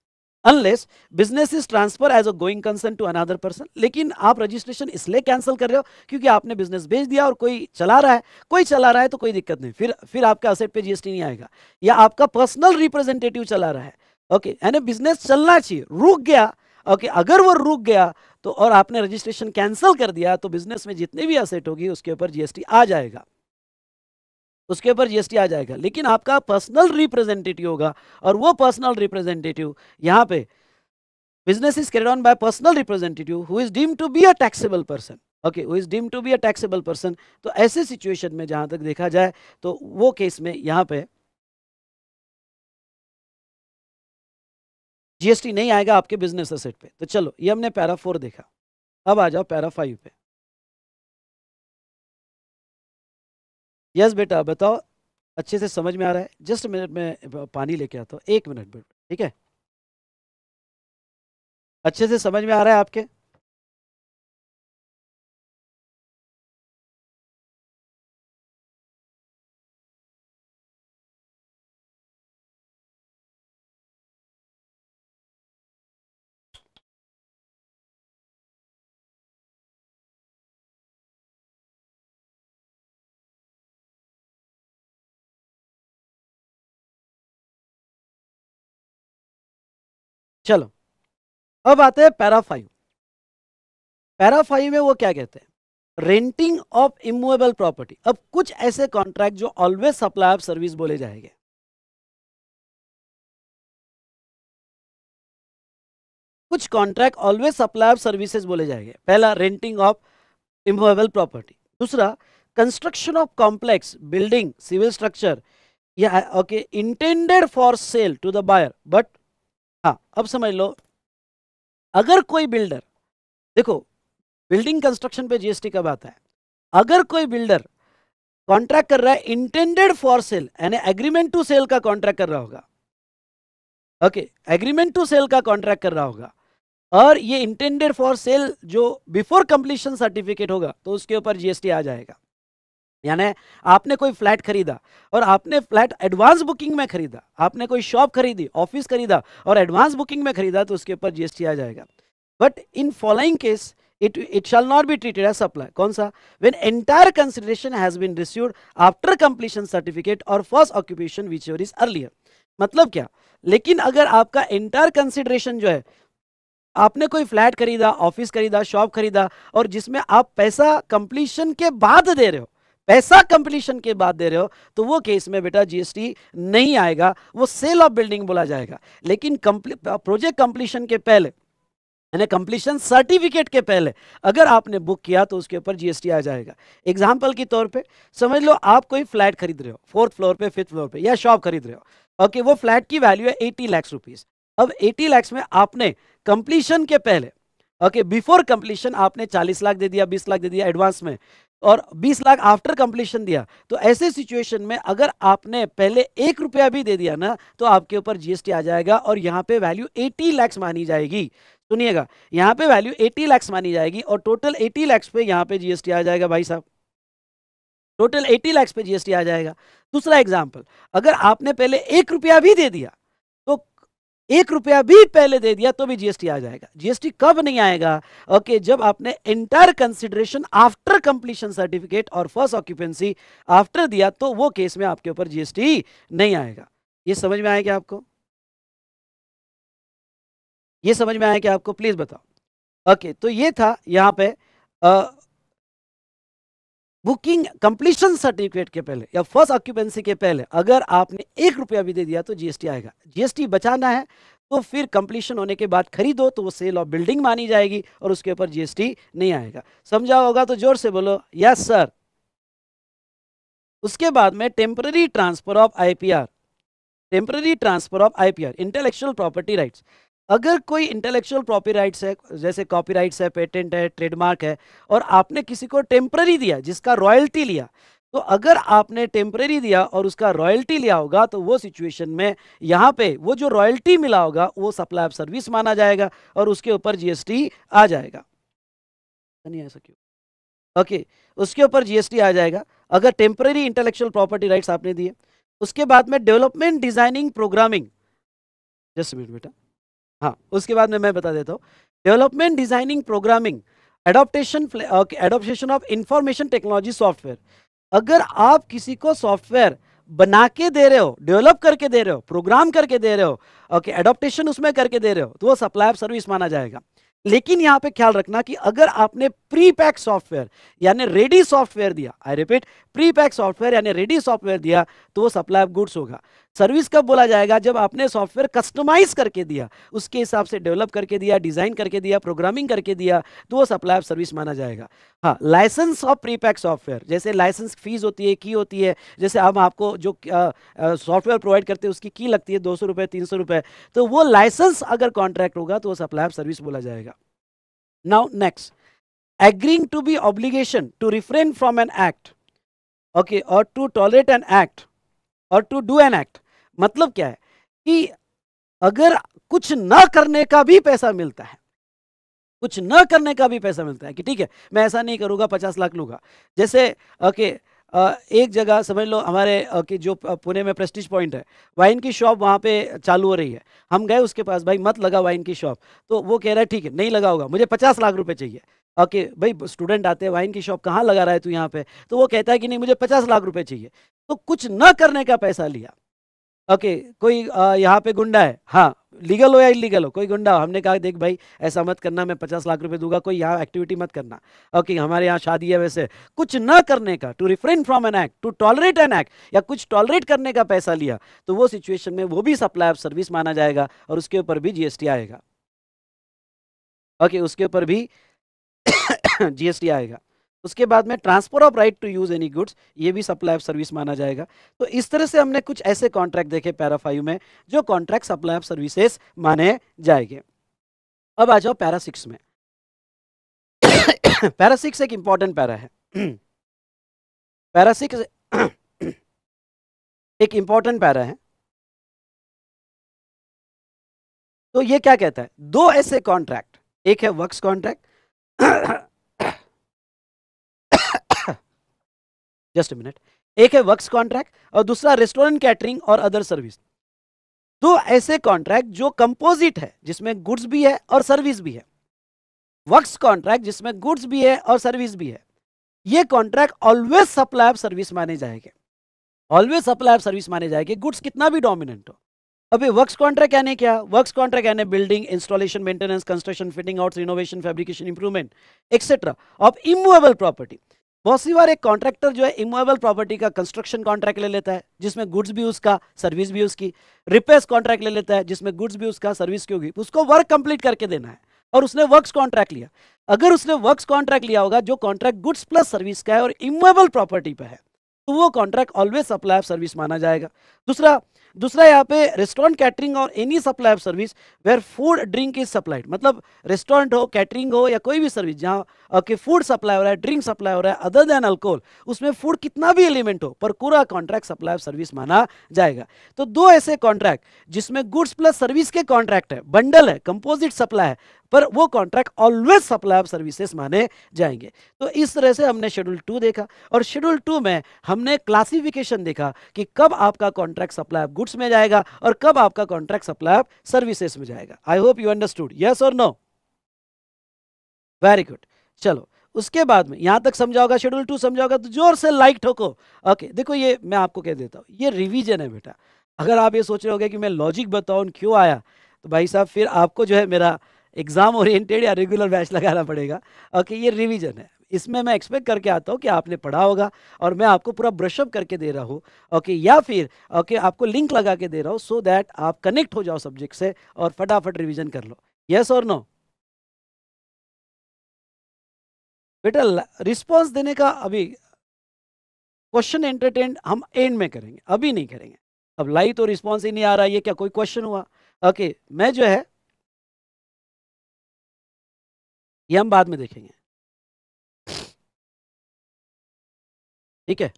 unless business is transfer as a going concern to another person लेकिन आप रजिस्ट्रेशन इसलिए कैंसिल कर रहे हो क्योंकि आपने बिजनेस बेच दिया और कोई चला रहा है कोई चला रहा है तो कोई दिक्कत नहीं फिर फिर आपके असेट पे जीएसटी नहीं आएगा या आपका पर्सनल रिप्रेजेंटेटिव चला रहा है ओके यानी बिजनेस चलना चाहिए रुक गया ओके okay, अगर वो रुक गया तो और आपने रजिस्ट्रेशन कैंसिल कर दिया तो बिजनेस में जितनी भी असेट होगी उसके ऊपर जीएसटी आ जाएगा उसके ऊपर जीएसटी आ जाएगा लेकिन आपका पर्सनल रिप्रेजेंटेटिव होगा और वो पर्सनल रिप्रेजेंटेटिव यहां पे business is carried on by personal representative who is deemed to be a taxable person okay who is deem to be a taxable person तो ऐसे सिचुएशन में जहां तक देखा जाए तो वो केस में यहां पर जीएसटी नहीं आएगा आपके बिजनेस असेट पे तो चलो ये हमने पैरा फोर देखा अब आ जाओ पैरा फाइव पे यस बेटा बताओ अच्छे से समझ में आ रहा है जस्ट मिनट में पानी लेके आता हूँ एक मिनट बेटा ठीक है अच्छे से समझ में आ रहा है आपके चलो अब आते हैं पैरा फाइव पैरा फाइव में वो क्या कहते हैं रेंटिंग ऑफ इमूवेबल प्रॉपर्टी अब कुछ ऐसे कॉन्ट्रैक्ट जो ऑलवेज सप्लाई ऑफ सर्विस बोले जाएंगे कुछ contract always supply of services बोले जाएंगे पहला रेंटिंग ऑफ इमूवेबल प्रॉपर्टी दूसरा construction of complex building civil structure या okay intended for sale to the buyer but हाँ अब समझ लो अगर कोई बिल्डर देखो बिल्डिंग कंस्ट्रक्शन पे जीएसटी कब आता है अगर कोई बिल्डर कॉन्ट्रैक्ट कर रहा है इंटेंडेड फॉर सेल यानी एग्रीमेंट टू सेल का कॉन्ट्रैक्ट कर रहा होगा ओके एग्रीमेंट टू सेल का कॉन्ट्रैक्ट कर रहा होगा और ये इंटेंडेड फॉर सेल जो बिफोर कंप्लीशन सर्टिफिकेट होगा तो उसके ऊपर जीएसटी आ जाएगा यानी आपने कोई फ्लैट खरीदा और आपने फ्लैट एडवांस बुकिंग में खरीदा आपने कोई शॉप खरीदी ऑफिस खरीदा और एडवांस बुकिंग में खरीदा तो उसके ऊपर जीएसटी आ जाएगा but in following case it it not be treated as supply कौन सा when entire consideration has has been after completion certificate और first occupation whichever is earlier मतलब क्या लेकिन अगर आपका एंटायर कंसिडरेशन जो है आपने कोई फ्लैट खरीदा ऑफिस खरीदा शॉप खरीदा और जिसमें आप पैसा कंप्लीशन के बाद दे रहे हो पैसा कंप्लीशन के बाद दे रहे हो तो वो केस में बेटा जीएसटी नहीं आएगा वो सेल ऑफ बिल्डिंग बोला जाएगा लेकिन प्रोजेक्ट कंप्लीशन के पहले यानी कंप्लीशन सर्टिफिकेट के पहले अगर आपने बुक किया तो उसके ऊपर जीएसटी आ जाएगा एग्जाम्पल के तौर पर समझ लो आप कोई फ्लैट खरीद रहे हो फोर्थ फ्लोर पे फिफ्थ फ्लोर पे या शॉप खरीद रहे हो ओके वो फ्लैट की वैल्यू है एटी लैक्स रुपीज़ अब एटी लैक्स में आपने कंप्लीशन के पहले ओके बिफोर कंप्लीशन आपने चालीस लाख दे दिया बीस लाख दे दिया एडवांस में और 20 लाख आफ्टर कंप्लीशन दिया तो ऐसे सिचुएशन में अगर आपने पहले एक रुपया भी दे दिया ना तो आपके ऊपर जीएसटी आ जाएगा और यहाँ पे वैल्यू 80 लैक्स मानी जाएगी सुनिएगा यहाँ पे वैल्यू 80 लैक्स मानी जाएगी और टोटल 80 लैक्स पे यहाँ पे जीएसटी आ जाएगा भाई साहब टोटल 80 लैक्स पे जीएसटी आ जाएगा दूसरा एग्जाम्पल अगर आपने पहले एक रुपया भी दे दिया एक रुपया भी पहले दे दिया तो भी जीएसटी आ जाएगा जीएसटी कब नहीं आएगा ओके okay, जब आपने entire consideration after completion certificate और फर्स्ट ऑक्यूपेंसी आफ्टर दिया तो वो केस में आपके ऊपर जीएसटी नहीं आएगा ये समझ में आएगा आपको ये समझ में आएगा आपको प्लीज बताओ ओके okay, तो ये था यहां पर बुकिंग कंप्लीशन सर्टिफिकेट के पहले या फर्स्ट ऑक्यूपेंसी के पहले अगर आपने एक रुपया भी दे दिया तो जीएसटी आएगा जीएसटी बचाना है तो फिर कंप्लीशन होने के बाद खरीदो तो वो सेल ऑफ बिल्डिंग मानी जाएगी और उसके ऊपर जीएसटी नहीं आएगा समझा होगा तो जोर से बोलो यस सर उसके बाद में temporary transfer of IPR temporary transfer of IPR intellectual property rights अगर कोई इंटेलेक्चुअल प्रॉपर्टी राइट्स है जैसे कॉपीराइट्स है पेटेंट है ट्रेडमार्क है और आपने किसी को टेम्प्ररी दिया जिसका रॉयल्टी लिया तो अगर आपने टेम्प्रेरी दिया और उसका रॉयल्टी लिया होगा तो वो सिचुएशन में यहाँ पे वो जो रॉयल्टी मिला होगा वो सप्लाई ऑफ सर्विस माना जाएगा और उसके ऊपर जीएसटी आ जाएगा नहीं ऐसा क्यों ओके उसके ऊपर जीएसटी आ जाएगा अगर टेम्प्रेरी इंटेलेक्चुअल प्रॉपर्टी राइट्स आपने दिए उसके बाद में development designing programming just minute बेटा हाँ उसके बाद में मैं बता देता हूँ development designing programming adaptation adaptation of information technology software अगर आप किसी को सॉफ्टवेयर बना के दे रहे हो डेवलप करके दे रहे हो प्रोग्राम करके दे रहे हो ओके एडोप्टेशन उसमें करके दे रहे हो तो वो सप्लाई ऑफ सर्विस माना जाएगा लेकिन यहाँ पे ख्याल रखना कि अगर आपने प्री पैक सॉफ्टवेयर यानी रेडी सॉफ्टवेयर दिया I repeat prepack software यानी रेडी सॉफ्टवेयर दिया तो वो सप्लाई ऑफ गुड्स होगा सर्विस कब बोला जाएगा जब आपने सॉफ्टवेयर कस्टमाइज करके दिया उसके हिसाब से डेवलप करके दिया डिज़ाइन करके दिया प्रोग्रामिंग करके दिया तो वो सप्लाई ऑफ सर्विस माना जाएगा हाँ लाइसेंस ऑफ प्रीपैक सॉफ्टवेयर जैसे लाइसेंस फीस होती है की होती है जैसे हम आपको जो सॉफ्टवेयर प्रोवाइड करते हैं उसकी की लगती है दो सौ रुपये तीन सौ रुपए तो वो लाइसेंस अगर कॉन्ट्रैक्ट होगा तो वो सप्लाई ऑफ सर्विस बोला जाएगा now next agreeing to be obligation to refrain from an act okay और टू टॉलरेट एन एक्ट और टू डू एन एक्ट मतलब क्या है कि अगर कुछ ना करने का भी पैसा मिलता है कुछ न करने का भी पैसा मिलता है कि ठीक है मैं ऐसा नहीं करूंगा पचास लाख लूँगा जैसे ओके एक जगह समझ लो हमारे ओके जो पुणे में प्रेस्टीज पॉइंट है वाइन की शॉप वहाँ पे चालू हो रही है हम गए उसके पास भाई मत लगा वाइन की शॉप तो वो कह रहा है ठीक है नहीं लगा होगा मुझे पचास लाख रुपए चाहिए ओके भाई स्टूडेंट आते हैं वाइन की शॉप कहाँ लगा रहा है तू यहाँ पे तो वो कहता है कि नहीं मुझे पचास लाख रुपये चाहिए तो कुछ न करने का पैसा लिया ओके okay, कोई आ, यहाँ पे गुंडा है हाँ लीगल हो या इलीगल हो कोई गुंडा हो हमने कहा देख भाई ऐसा मत करना मैं पचास लाख रुपए दूंगा कोई यहाँ एक्टिविटी मत करना ओके okay, हमारे यहाँ शादी है वैसे कुछ ना करने का to refrain from an act to tolerate an act या कुछ टॉलरेट करने का पैसा लिया तो वो सिचुएशन में वो भी सप्लाई ऑफ सर्विस माना जाएगा और उसके ऊपर भी जीएसटी आएगा ओके okay, उसके ऊपर भी जीएसटी आएगा उसके बाद में transfer of right to use any goods ये भी सप्लाई ऑफ सर्विस माना जाएगा तो इस तरह से हमने कुछ ऐसे कॉन्ट्रैक्ट देखे पैरा फाइव में जो कॉन्ट्रैक्ट सप्लाई ऑफ सर्विसेस माने जाएंगे अब आ जाओ पैरा सिक्स में पैरा सिक्स एक इंपॉर्टेंट पैरा है पैरा सिक्स एक इंपॉर्टेंट पैरा है तो ये क्या कहता है दो ऐसे कॉन्ट्रैक्ट एक है वर्क्स कॉन्ट्रैक्ट जस्ट मिनट एक है वर्क्स कॉन्ट्रैक्ट और दूसरा रेस्टोरेंट कैटरिंग और अदर सर्विस दो ऐसे कॉन्ट्रैक्ट जो कंपोजिट है जिसमें गुड्स भी है और सर्विस भी है वर्क्स कॉन्ट्रैक्ट जिसमें गुड्स भी है और सर्विस भी है ये contract always supply of service माने जाएंगे ऑलवेज सप्लाई ऑफ सर्विस माने जाएंगे गुड्स कितना भी डोमिनेंट हो अभी वर्क्स कॉन्ट्रैक्ट यानी क्या वर्क्स कॉन्ट्रैक्ट यानी building installation maintenance construction fitting outs innovation fabrication improvement etcetera of immovable property बहुत सी बार एक कॉन्ट्रैक्टर जो है इमोएबल प्रॉपर्टी का कंस्ट्रक्शन कॉन्ट्रैक्ट ले लेता है जिसमें गुड्स भी उसका सर्विस भी उसकी रिपेयर्स कॉन्ट्रैक्ट ले लेता है जिसमें गुड्स भी उसका सर्विस की होगी तो उसको वर्क कंप्लीट करके देना है और उसने वर्क्स कॉन्ट्रैक्ट लिया अगर उसने वर्क्स कॉन्ट्रैक्ट लिया होगा जो कॉन्ट्रैक्ट गुड्स प्लस सर्विस का है और इमोएबल प्रॉपर्टी पर है तो वो contract always supply of service माना जाएगा दूसरा दूसरा यहाँ पे रेस्टोरेंट कैटरिंग और any supply of service where food drink is supplied मतलब रेस्टोरेंट हो कैटरिंग हो या कोई भी सर्विस जहाँ के फूड सप्लाई हो रहा है ड्रिंक सप्लाई हो रहा है अदर देन अल्कोहल उसमें फूड कितना भी एलिमेंट हो पर पूरा कॉन्ट्रैक्ट सप्लाई ऑफ सर्विस माना जाएगा तो दो ऐसे कॉन्ट्रैक्ट जिसमें गुड्स प्लस सर्विस के कॉन्ट्रैक्ट है बंडल है कंपोजिट सप्लाई है पर वो contract always supply of services माने जाएंगे तो इस तरह से हमने शेड्यूल टू देखा और शेड्यूल टू में हमने क्लासिफिकेशन देखा कि कब आपका contract supply of goods goods में जाएगा और कब आपका कॉन्ट्रैक्ट सप्लाई ऑफ सर्विसेज में जाएगा I hope you understood yes और नो वेरी गुड चलो उसके बाद में यहां तक समझाओगे शेड्यूल टू समझाओगे तो जोर से लाइक ठोको ओके देखो ये मैं आपको कह देता हूं ये रिवीजन है बेटा अगर आप ये सोच रहे होगे कि मैं लॉजिक बताऊं क्यों आया तो भाई साहब फिर आपको जो है मेरा एग्ज़ाम ओरिएंटेड या रेगुलर बैच लगाना पड़ेगा ओके ये रिवीजन है इसमें मैं एक्सपेक्ट करके आता हूँ कि आपने पढ़ा होगा और मैं आपको पूरा ब्रशअप करके दे रहा हूँ ओके या फिर ओके आपको लिंक लगा के दे रहा हूँ सो दैट आप कनेक्ट हो जाओ सब्जेक्ट से और फटाफट रिविजन कर लो यस और नो बेटा रिस्पॉन्स देने का अभी क्वेश्चन एंटरटेन हम एंड में करेंगे अभी नहीं करेंगे अब लाइव तो रिस्पॉन्स ही नहीं आ रहा है क्या कोई क्वेश्चन हुआ ओके मैं जो है ये हम बाद में देखेंगे ठीक है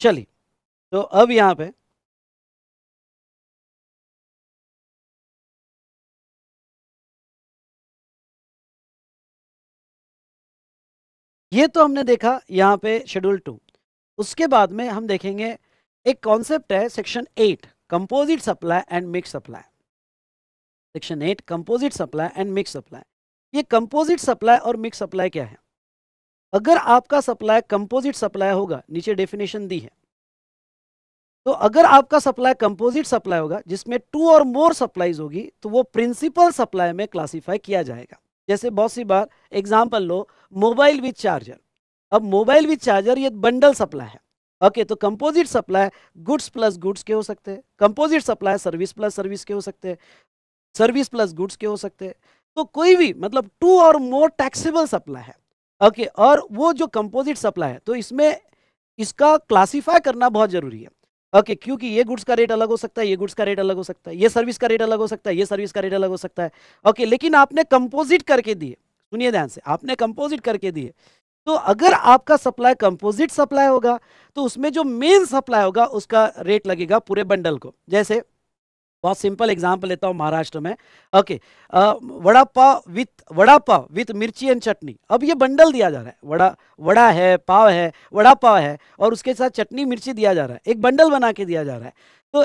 चलिए तो अब यहां पे ये तो हमने देखा यहां पे शेड्यूल टू उसके बाद में हम देखेंगे एक कॉन्सेप्ट है section eight composite supply and mix supply section eight composite supply and mix supply ये कंपोजिट सप्लाई और मिक्स सप्लाई क्या है अगर आपका सप्लाई कंपोजिट सप्लाई होगा नीचे डेफिनेशन दी है तो अगर आपका सप्लाई कंपोजिट सप्लाई होगा जिसमें टू और मोर सप्लाईज होगी तो वो प्रिंसिपल सप्लाई में क्लासिफाई किया जाएगा जैसे बहुत सी बार एग्जाम्पल लो मोबाइल विथ चार्जर अब मोबाइल विथ चार्जर ये बंडल सप्लाई है ओके okay, तो composite supply goods plus goods के हो सकते हैं composite supply service plus service के हो सकते हैं सर्विस प्लस गुड्स के हो सकते हैं तो कोई भी मतलब टू और मोर टैक्सेबल सप्लाई है ओके okay, और वो जो कंपोजिट सप्लाई है तो इसमें इसका क्लासीफाई करना बहुत जरूरी है ओके okay, क्योंकि ये गुड्स का रेट अलग हो सकता है ये गुड्स का रेट अलग हो सकता है ये सर्विस का रेट अलग हो सकता है ये सर्विस का रेट अलग हो सकता है ओके okay, लेकिन आपने कंपोजिट करके दिए सुनिए ध्यान से आपने कंपोजिट करके दिए तो अगर आपका सप्लाई कंपोजिट सप्लाई होगा तो उसमें जो मेन सप्लाई होगा उसका रेट लगेगा पूरे बंडल को जैसे बहुत सिंपल एग्जाम्पल लेता हूँ महाराष्ट्र में okay vada pav with vada pav with mirchi and chutney अब ये बंडल दिया जा रहा है वड़ा वड़ा है पाव है वड़ा पाव है और उसके साथ चटनी मिर्ची दिया जा रहा है एक बंडल बना के दिया जा रहा है तो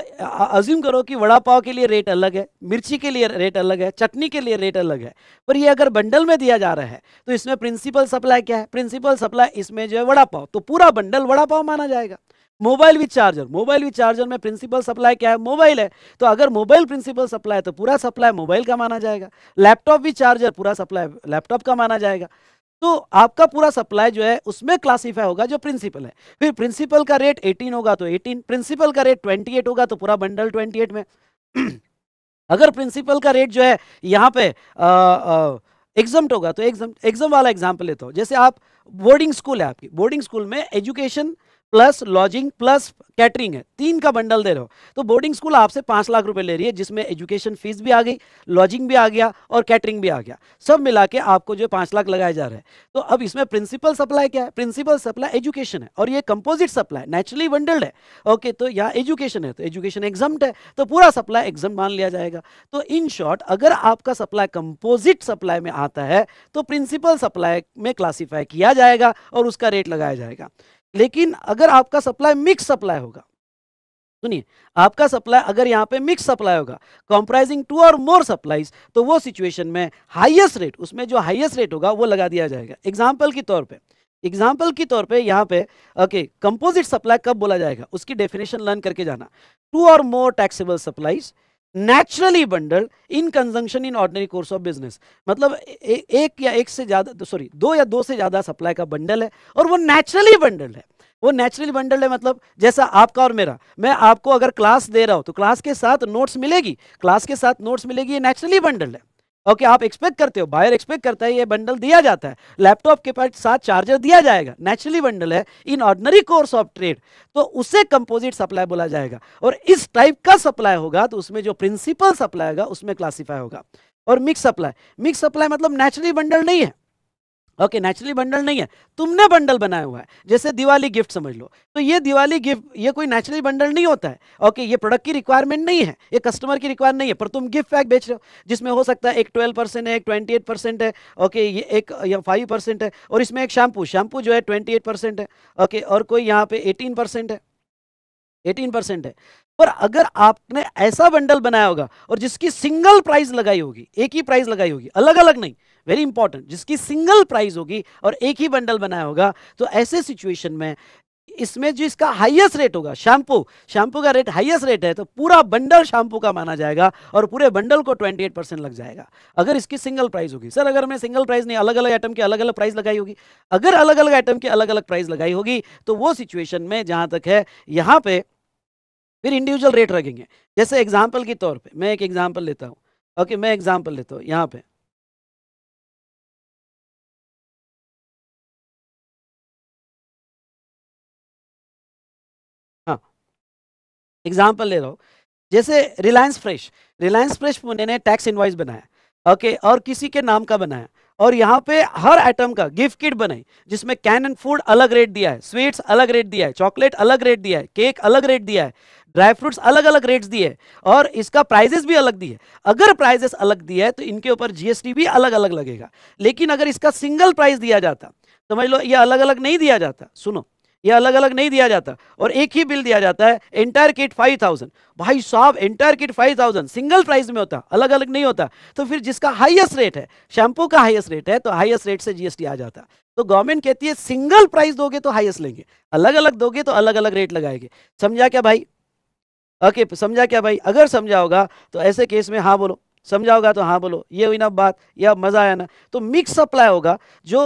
अज्यूम करो कि वड़ा पाव के लिए रेट अलग है मिर्ची के लिए रेट अलग है चटनी के लिए रेट अलग है पर ये अगर बंडल में दिया जा रहा है तो इसमें प्रिंसिपल सप्लाई क्या है प्रिंसिपल सप्लाई इसमें जो है वड़ा पाव तो पूरा बंडल वड़ा पाव माना जाएगा mobile with charger mobile with charger में प्रिंसिपल सप्लाई क्या है मोबाइल है तो अगर मोबाइल प्रिंसिपल सप्लाई है तो पूरा सप्लाई मोबाइल का माना जाएगा लैपटॉप विद चार्जर पूरा सप्लाई लैपटॉप का माना जाएगा तो आपका पूरा सप्लाई जो है उसमें क्लासीफाई होगा जो प्रिंसिपल है फिर प्रिंसिपल का रेट एटीन होगा तो एटीन प्रिंसिपल का रेट एट होगा तो पूरा बंडल एट में अगर प्रिंसिपल का रेट जो है यहाँ पे एग्जाम होगा तो एग्जाम एग्जाम वाला एग्जाम्पल लेता हूँ जैसे आप बोर्डिंग स्कूल है आपकी बोर्डिंग स्कूल में education plus lodging plus catering है तीन का बंडल दे रहे हो तो बोर्डिंग स्कूल आपसे पांच लाख रुपए ले रही है जिसमें एजुकेशन फीस भी आ गई लॉजिंग भी आ गया और कैटरिंग भी आ गया सब मिला के आपको जो पांच लाख लगाए जा रहे हैं तो अब इसमें प्रिंसिपल सप्लाई क्या है प्रिंसिपल सप्लाई एजुकेशन है और ये कंपोजिट सप्लाई नेचुरली बंडल्ड है ओके तो यहाँ एजुकेशन है तो एजुकेशन एग्जाम है तो पूरा सप्लाई एग्जाम मान लिया जाएगा तो इन शॉर्ट अगर आपका सप्लाई कंपोजिट सप्लाई में आता है तो प्रिंसिपल सप्लाई में क्लासीफाई किया जाएगा और उसका रेट लगाया जाएगा लेकिन अगर आपका सप्लाई मिक्स सप्लाई होगा सुनिए आपका सप्लाई अगर यहां पे मिक्स सप्लाई होगा कॉम्प्राइजिंग टू और मोर सप्लाईज तो वो सिचुएशन में हाईएस्ट रेट उसमें जो हाईएस्ट रेट होगा वो लगा दिया जाएगा एग्जाम्पल के तौर पर एग्जाम्पल के तौर पे यहाँ पे ओके कंपोजिट सप्लाई कब बोला जाएगा उसकी डेफिनेशन लर्न करके जाना टू और more taxable supplies naturally bundle in conjunction in ordinary course of business मतलब ए, एक या एक से ज़्यादा सॉरी तो दो या दो से ज़्यादा सप्लाई का बंडल है और वो नेचुरली बंडल है वो नेचुरली बंडल है मतलब जैसा आपका और मेरा मैं आपको अगर क्लास दे रहा हूं तो क्लास के साथ नोट्स मिलेगी क्लास के साथ नोट्स मिलेगी ये नेचुरली बंडल है ओके आप एक्सपेक्ट करते हो बायर एक्सपेक्ट करता है ये बंडल दिया जाता है लैपटॉप के पास साथ चार्जर दिया जाएगा नेचुरली बंडल है in ordinary course of trade तो उसे कंपोजिट सप्लाई बोला जाएगा और इस टाइप का सप्लाई होगा तो उसमें जो प्रिंसिपल सप्लाई होगा उसमें क्लासीफाई होगा और मिक्स सप्लाई मिक्स सप्लाई मतलब नेचुरली बंडल नहीं है ओके नेचुरली बंडल नहीं है तुमने बंडल बनाया हुआ है जैसे दिवाली गिफ्ट समझ लो तो ये दिवाली गिफ्ट ये कोई नेचुरली बंडल नहीं होता है ओके okay, ये प्रोडक्ट की रिक्वायरमेंट नहीं है ये कस्टमर की रिक्वायरमेंट नहीं है पर तुम गिफ्ट पैक बेच रहे हो जिसमें हो सकता है एक ट्वेल्व परसेंट है एक ट्वेंटी एट परसेंट है ओके okay, ये एक या फाइव परसेंट है और इसमें एक शैम्पू शैम्पू जो है ट्वेंटी एट परसेंट है ओके okay, और कोई यहाँ पे एटीन परसेंट है एटीन परसेंट है पर अगर आपने ऐसा बंडल बनाया होगा और जिसकी सिंगल प्राइस लगाई होगी एक ही प्राइस लगाई होगी अलग अलग नहीं वेरी इंपॉर्टेंट जिसकी सिंगल प्राइस होगी और एक ही बंडल बनाया होगा तो ऐसे सिचुएशन में इसमें जो इसका हाईएस्ट रेट होगा शैम्पू शैम्पू का रेट हाईएस्ट रेट है तो पूरा बंडल शैम्पू का माना जाएगा और पूरे बंडल को 28 परसेंट लग जाएगा अगर इसकी सिंगल प्राइस होगी सर अगर मैं सिंगल प्राइस नहीं अलग अलग आइटम की अलग अलग प्राइस लगाई होगी अगर अलग अलग आइटम की अलग अलग प्राइस लगाई होगी तो वो सिचुएशन में जहाँ तक है यहाँ पे फिर इंडिविजुअल रेट रखेंगे जैसे एग्जाम्पल के तौर पर मैं एक एग्जाम्पल लेता हूँ ओके मैं एग्जाम्पल लेता हूँ यहाँ पर एग्जाम्पल ले रहा हूँ जैसे Reliance Fresh Reliance Fresh Pune ने टैक्स इन्वाइस बनाया ओके और किसी के नाम का बनाया और यहाँ पे हर आइटम का गिफ्ट किट बनाई जिसमें कैन एंड फूड अलग रेट दिया है स्वीट्स अलग रेट दिया है चॉकलेट अलग रेट दिया है केक अलग रेट दिया है ड्राई फ्रूट्स अलग अलग रेट्स दिए और इसका प्राइजेस भी अलग दिए अगर प्राइजेस अलग दिया है तो इनके ऊपर जीएसटी भी अलग अलग लगेगा लेकिन अगर इसका सिंगल प्राइस दिया जाता समझ लो ये अलग अलग नहीं दिया जाता सुनो ये अलग अलग नहीं दिया जाता और एक ही बिल दिया जाता है एंटायर किट फाइव थाउजेंड भाई साहब entire kit five thousand single price में होता अलग अलग नहीं होता तो फिर जिसका हाईएस्ट रेट है शैम्पू का हाईएस्ट रेट है तो हाईएस्ट रेट से जीएसटी आ जाता तो गवर्नमेंट कहती है सिंगल प्राइस दोगे तो हाइएस्ट लेंगे अलग अलग दोगे तो अलग अलग रेट लगाएंगे समझा क्या भाई ओके समझा क्या भाई अगर समझा होगा तो ऐसे केस में हाँ बोलो समझा होगा तो हाँ बोलो ये हुई ना बात या मज़ा आया ना तो मिक्स सप्लाई होगा जो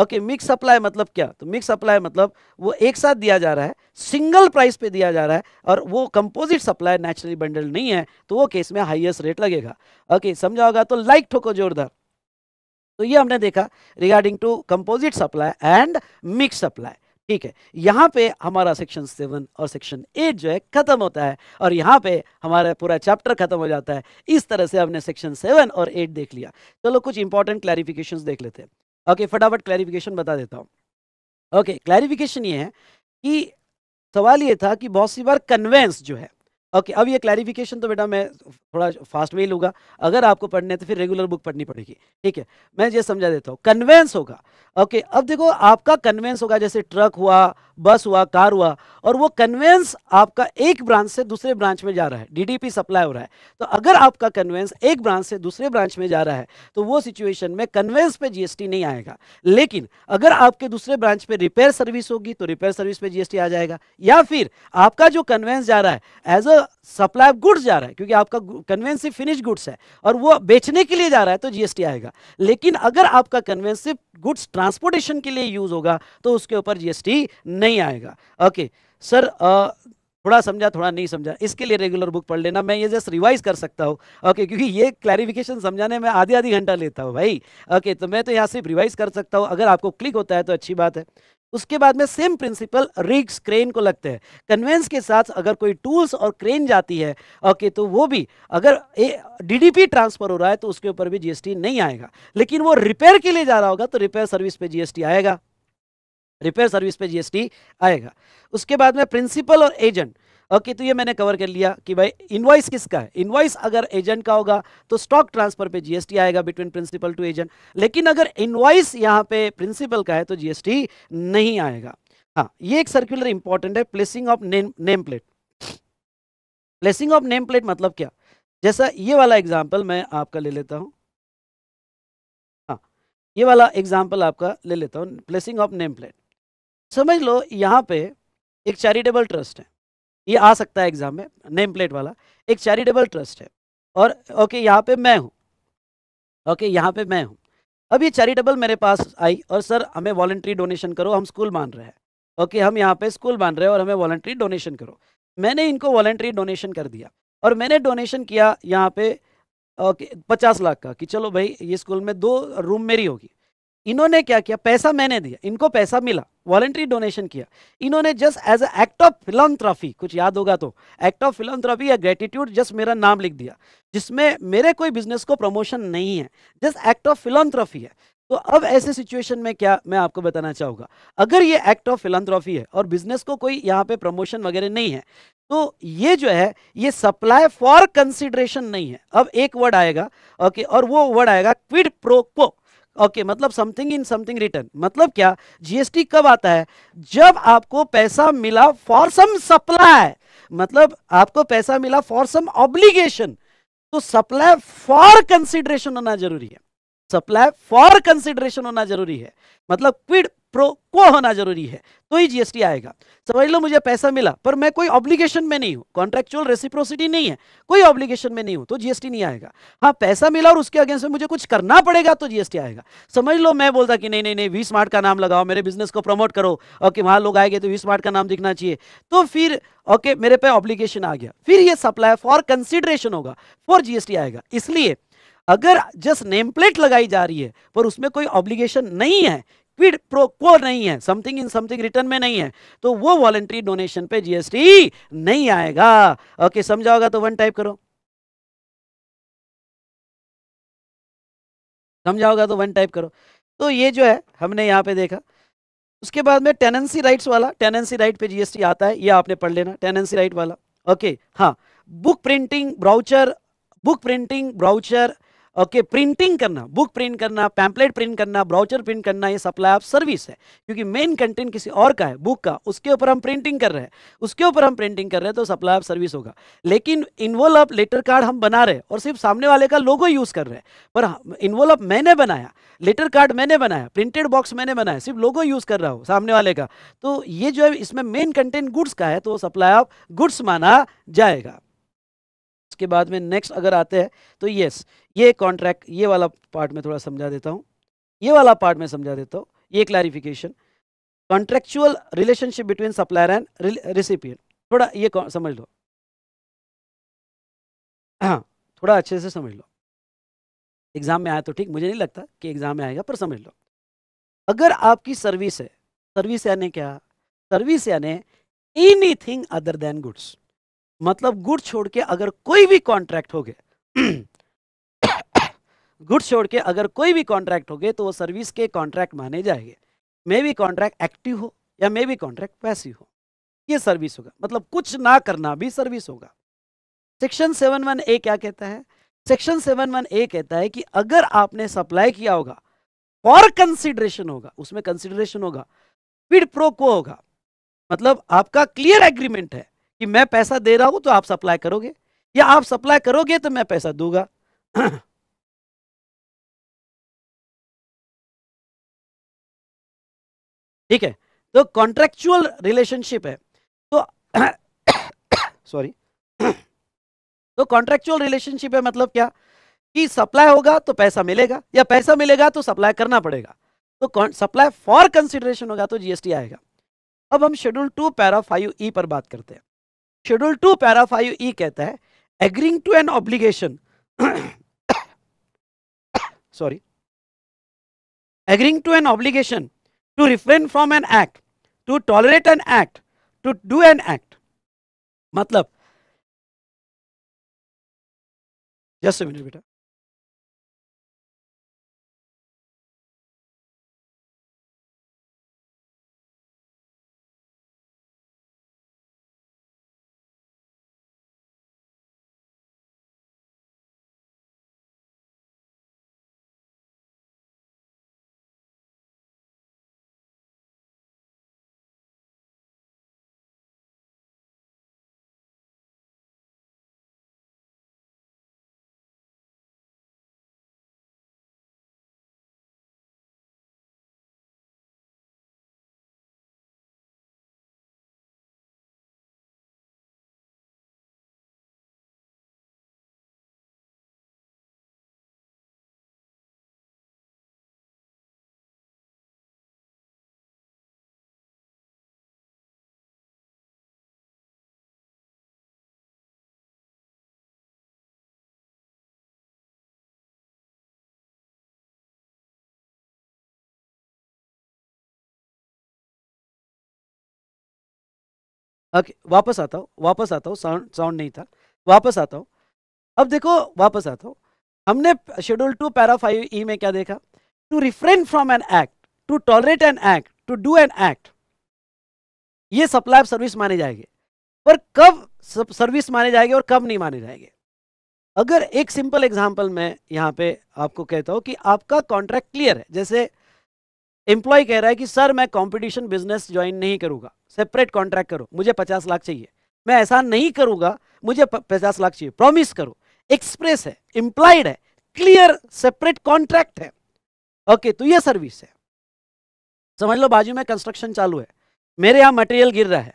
ओके मिक्स सप्लाई मतलब क्या तो मिक्स सप्लाई मतलब वो एक साथ दिया जा रहा है सिंगल प्राइस पे दिया जा रहा है और वो कंपोजिट सप्लाई नेचुरली बंडल नहीं है तो वो केस में हाईएस्ट रेट लगेगा ओके समझा होगा तो लाइक ठोको जोरदार तो ये हमने देखा regarding to composite supply and mix supply ठीक है यहाँ पे हमारा सेक्शन सेवन और सेक्शन एट जो है खत्म होता है और यहाँ पे हमारा पूरा चैप्टर खत्म हो जाता है इस तरह से हमने सेक्शन सेवन और एट देख लिया चलो कुछ इंपॉर्टेंट क्लैरिफिकेशन देख लेते हैं ओके फटाफट क्लैरिफिकेशन बता देता हूँ ओके क्लैरिफिकेशन ये है कि सवाल ये था कि बहुत सी बार कन्वेंस जो है ओके okay, अब ये क्लैरिफिकेशन तो बेटा मैं थोड़ा फास्ट में ही लूँगा अगर आपको पढ़ने है तो फिर रेगुलर बुक पढ़नी पड़ेगी ठीक है मैं ये समझा देता हूँ कन्वेंस होगा ओके अब देखो आपका कन्वेंस होगा जैसे ट्रक हुआ बस हुआ कार हुआ और वो कन्वेंस आपका एक ब्रांच से दूसरे ब्रांच में जा रहा है डीडीपी सप्लाई हो रहा है तो अगर आपका कन्वेंस एक ब्रांच से दूसरे ब्रांच में जा रहा है तो वो सिचुएशन में कन्वेंस पे जीएसटी नहीं आएगा लेकिन अगर आपके दूसरे ब्रांच पे रिपेयर सर्विस होगी तो रिपेयर सर्विस पे जीएसटी आ जाएगा या फिर आपका जो कन्वेंस जा रहा है as a supply of goods जा रहा है क्योंकि आपका कन्वेंसिव फिनिश गुड्स है और वो बेचने के लिए जा रहा है तो जीएसटी आएगा लेकिन अगर आपका कन्वेंसिव गुड्स ट्रांसपोर्टेशन के लिए यूज होगा तो उसके ऊपर जीएसटी नहीं आएगा ओके सर आ, थोड़ा समझा थोड़ा नहीं समझा इसके लिए रेगुलर बुक पढ़ लेना मैं ये जस्ट रिवाइज कर सकता हूँ ओके क्योंकि ये क्लैरिफिकेशन समझाने में आधी आधी घंटा लेता हूँ भाई ओके तो मैं तो यहाँ सिर्फ रिवाइज कर सकता हूँ अगर आपको क्लिक होता है तो अच्छी बात है उसके बाद में सेम प्रिंसिपल रिग्स क्रेन को लगते हैं कन्वेंस के साथ अगर कोई टूल्स और क्रेन जाती है ओके तो वो भी अगर डीडीपी ट्रांसफर हो रहा है तो उसके ऊपर भी जीएसटी नहीं आएगा लेकिन वो रिपेयर के लिए जा रहा होगा तो रिपेयर सर्विस पे जीएसटी आएगा रिपेयर सर्विस पे जीएसटी आएगा उसके बाद में प्रिंसिपल और एजेंट ओके तो ये मैंने कवर कर लिया कि भाई इनवाइस किसका है इनवाइस अगर एजेंट का होगा तो स्टॉक ट्रांसफर पे जीएसटी आएगा बिटवीन प्रिंसिपल टू एजेंट लेकिन अगर इनवाइस यहाँ पे प्रिंसिपल का है तो जीएसटी नहीं आएगा हाँ ये एक सर्कुलर इंपॉर्टेंट है placing of name name plate placing of name plate मतलब क्या जैसा ये वाला एग्जाम्पल मैं आपका ले लेता हूँ हाँ ये वाला एग्जाम्पल आपका ले लेता हूँ प्लेसिंग ऑफ नेम प्लेट समझ लो यहाँ पे एक चैरिटेबल ट्रस्ट है ये आ सकता है एग्जाम में नेम प्लेट वाला एक चैरिटेबल ट्रस्ट है और ओके यहाँ पे मैं हूँ ओके यहाँ पे मैं हूँ अब ये चैरिटेबल मेरे पास आई और सर हमें वॉलेंट्री डोनेशन करो हम स्कूल मान रहे हैं ओके हम यहाँ पे स्कूल मान रहे हैं और हमें वॉल्ट्री डोनेशन करो मैंने इनको वॉल्ट्री डोनेशन कर दिया और मैंने डोनेशन किया यहाँ पे ओके पचास लाख का कि चलो भाई ये स्कूल में दो रूम मेरी होगी इन्होंने क्या किया पैसा मैंने दिया इनको पैसा मिला वॉलेंट्री डोनेशन किया इन्होंने just as act of philanthropy कुछ याद होगा तो एक्ट ऑफ फिलोथ्राफी या ग्रेटिट्यूड जस्ट मेरा नाम लिख दिया जिसमें मेरे कोई बिजनेस को प्रमोशन नहीं है जस्ट एक्ट ऑफ फिलोथ्राफी है तो अब ऐसे सिचुएशन में क्या मैं आपको बताना चाहूँगा अगर ये एक्ट ऑफ फिलंथ्रॉफी है और बिजनेस को कोई यहाँ पे प्रमोशन वगैरह नहीं है तो ये जो है ये सप्लाई फॉर कंसिडरेशन नहीं है अब एक वर्ड आएगा ओके और वो वर्ड आएगा क्विड प्रो ओके okay, मतलब समथिंग इन समथिंग रिटर्न मतलब क्या जीएसटी कब आता है जब आपको पैसा मिला फॉर सम सप्लाई मतलब आपको पैसा मिला फॉर सम ऑब्लिगेशन तो सप्लाई फॉर कंसिडरेशन होना जरूरी है सप्लाई फॉर कंसिडरेशन होना जरूरी है मतलब क्विड प्रो को होना जरूरी है तो ही जीएसटी आएगा समझ लो मुझे पैसा मिला पर मैं कोई ऑब्लिगेशन में नहीं हूं कॉन्ट्रेक्चुअल रेसिप्रोसिटी नहीं है कोई ऑब्लिगेशन में नहीं हूँ तो जीएसटी नहीं आएगा हाँ पैसा मिला और उसके अगेंस्ट में मुझे कुछ करना पड़ेगा तो जीएसटी आएगा समझ लो मैं बोलता कि नहीं नहीं नहीं वी स्मार्ट का नाम लगाओ मेरे बिजनेस को प्रमोट करो ओके वहाँ लोग आएंगे तो वी स्मार्ट का नाम दिखना चाहिए तो फिर ओके मेरे पे ऑब्लिगेशन आ गया फिर ये सप्लाई फॉर कंसिडरेशन होगा फॉर जीएसटी आएगा इसलिए अगर जस्ट नेम प्लेट लगाई जा रही है पर उसमें कोई ऑब्लिगेशन नहीं है क्विड प्रो को नहीं है समथिंग इन समथिंग रिटर्न में नहीं है तो वो वॉलेंट्री डोनेशन पे जीएसटी नहीं आएगा ओके समझाओगा तो वन टाइप करो समझाओगा तो वन टाइप करो तो ये जो है हमने यहां पे देखा उसके बाद में टेनेंसी राइट्स वाला टेनेंसी राइट पे जीएसटी आता है ये आपने पढ़ लेना टेनेंसी राइट वाला ओके हाँ book printing brochure book printing brochure okay printing करना बुक प्रिंट करना पैम्पलेट प्रिंट करना ब्राउचर प्रिंट करना ये सप्लाई ऑफ सर्विस है क्योंकि मेन कंटेंट किसी और का है बुक का उसके ऊपर हम प्रिंटिंग कर रहे हैं उसके ऊपर हम प्रिंटिंग कर रहे हैं तो सप्लाई ऑफ सर्विस होगा लेकिन इन्वोल्व लेटर कार्ड हम बना रहे हैं और सिर्फ सामने वाले का लोगो यूज़ कर रहे हैं पर इन्वोल्व मैंने बनाया लेटर कार्ड मैंने बनाया प्रिंटेड बॉक्स मैंने बनाया सिर्फ लोगो यूज़ कर रहा हूँ सामने वाले का तो ये जो है इसमें मेन कंटेंट गुड्स का है तो सप्लाई ऑफ गुड्स माना जाएगा उसके बाद में नेक्स्ट अगर आते हैं तो येस yes, ये कॉन्ट्रैक्ट ये वाला पार्ट में थोड़ा समझा देता हूँ ये वाला पार्ट में समझा देता हूँ ये clarification contractual relationship between supplier and recipient थोड़ा ये समझ लो हाँ थोड़ा अच्छे से समझ लो एग्ज़ाम में आया तो ठीक मुझे नहीं लगता कि एग्ज़ाम में आएगा पर समझ लो अगर आपकी सर्विस है सर्विस यानी क्या सर्विस यानी anything other than goods मतलब गुड छोड़ के अगर कोई भी कॉन्ट्रैक्ट हो गया गुड्स छोड़ के अगर कोई भी कॉन्ट्रैक्ट हो गए तो वो सर्विस के कॉन्ट्रैक्ट माने जाएंगे मे भी कॉन्ट्रैक्ट एक्टिव हो या मे भी कॉन्ट्रैक्ट पैसिव हो ये सर्विस होगा मतलब कुछ ना करना भी सर्विस होगा सेक्शन सेवन वन ए क्या कहता है सेक्शन सेवन वन ए कहता है कि अगर आपने सप्लाई किया होगा फॉर कंसिडरेशन होगा उसमें कंसिडरेशन होगा फिर प्रो को होगा मतलब आपका क्लियर एग्रीमेंट है कि मैं पैसा दे रहा हूं तो आप सप्लाई करोगे या आप सप्लाई करोगे तो मैं पैसा दूंगा ठीक है तो कॉन्ट्रेक्चुअल रिलेशनशिप है तो सॉरी तो कॉन्ट्रेक्चुअल रिलेशनशिप है मतलब क्या कि सप्लाई होगा तो पैसा मिलेगा या पैसा मिलेगा तो सप्लाई करना पड़ेगा तो सप्लाई फॉर कंसिडरेशन होगा तो जीएसटी आएगा अब हम schedule two para five E पर बात करते हैं schedule two para five E कहता है agreeing to an obligation sorry agreeing to an obligation to refrain from an act to tolerate an act to do an act मतलब just minute बेटा okay वापस आता हूँ वापस आता हूँ साउंड साउंड नहीं था वापस आता हूँ अब देखो वापस आता हूँ हमने schedule two para five E में क्या देखा to refrain from an act to tolerate an act to do an act ये सप्लाई सर्विस माने जाएंगे पर कब सर्विस माने जाएंगे और कब नहीं माने जाएंगे अगर एक सिंपल एग्जाम्पल मैं यहाँ पे आपको कहता हूँ कि आपका कॉन्ट्रैक्ट क्लियर है जैसे एम्प्लॉय कह रहा है कि सर मैं कंपटीशन बिजनेस ज्वाइन नहीं करूंगा सेपरेट कॉन्ट्रैक्ट करो मुझे पचास लाख चाहिए मैं ऐसा नहीं करूंगा मुझे पचास लाख चाहिए प्रॉमिस करो एक्सप्रेस है इम्प्लाइड है क्लियर सेपरेट कॉन्ट्रैक्ट है ओके okay, तो ये सर्विस है समझ लो बाजू में कंस्ट्रक्शन चालू है मेरे यहाँ मटेरियल गिर रहा है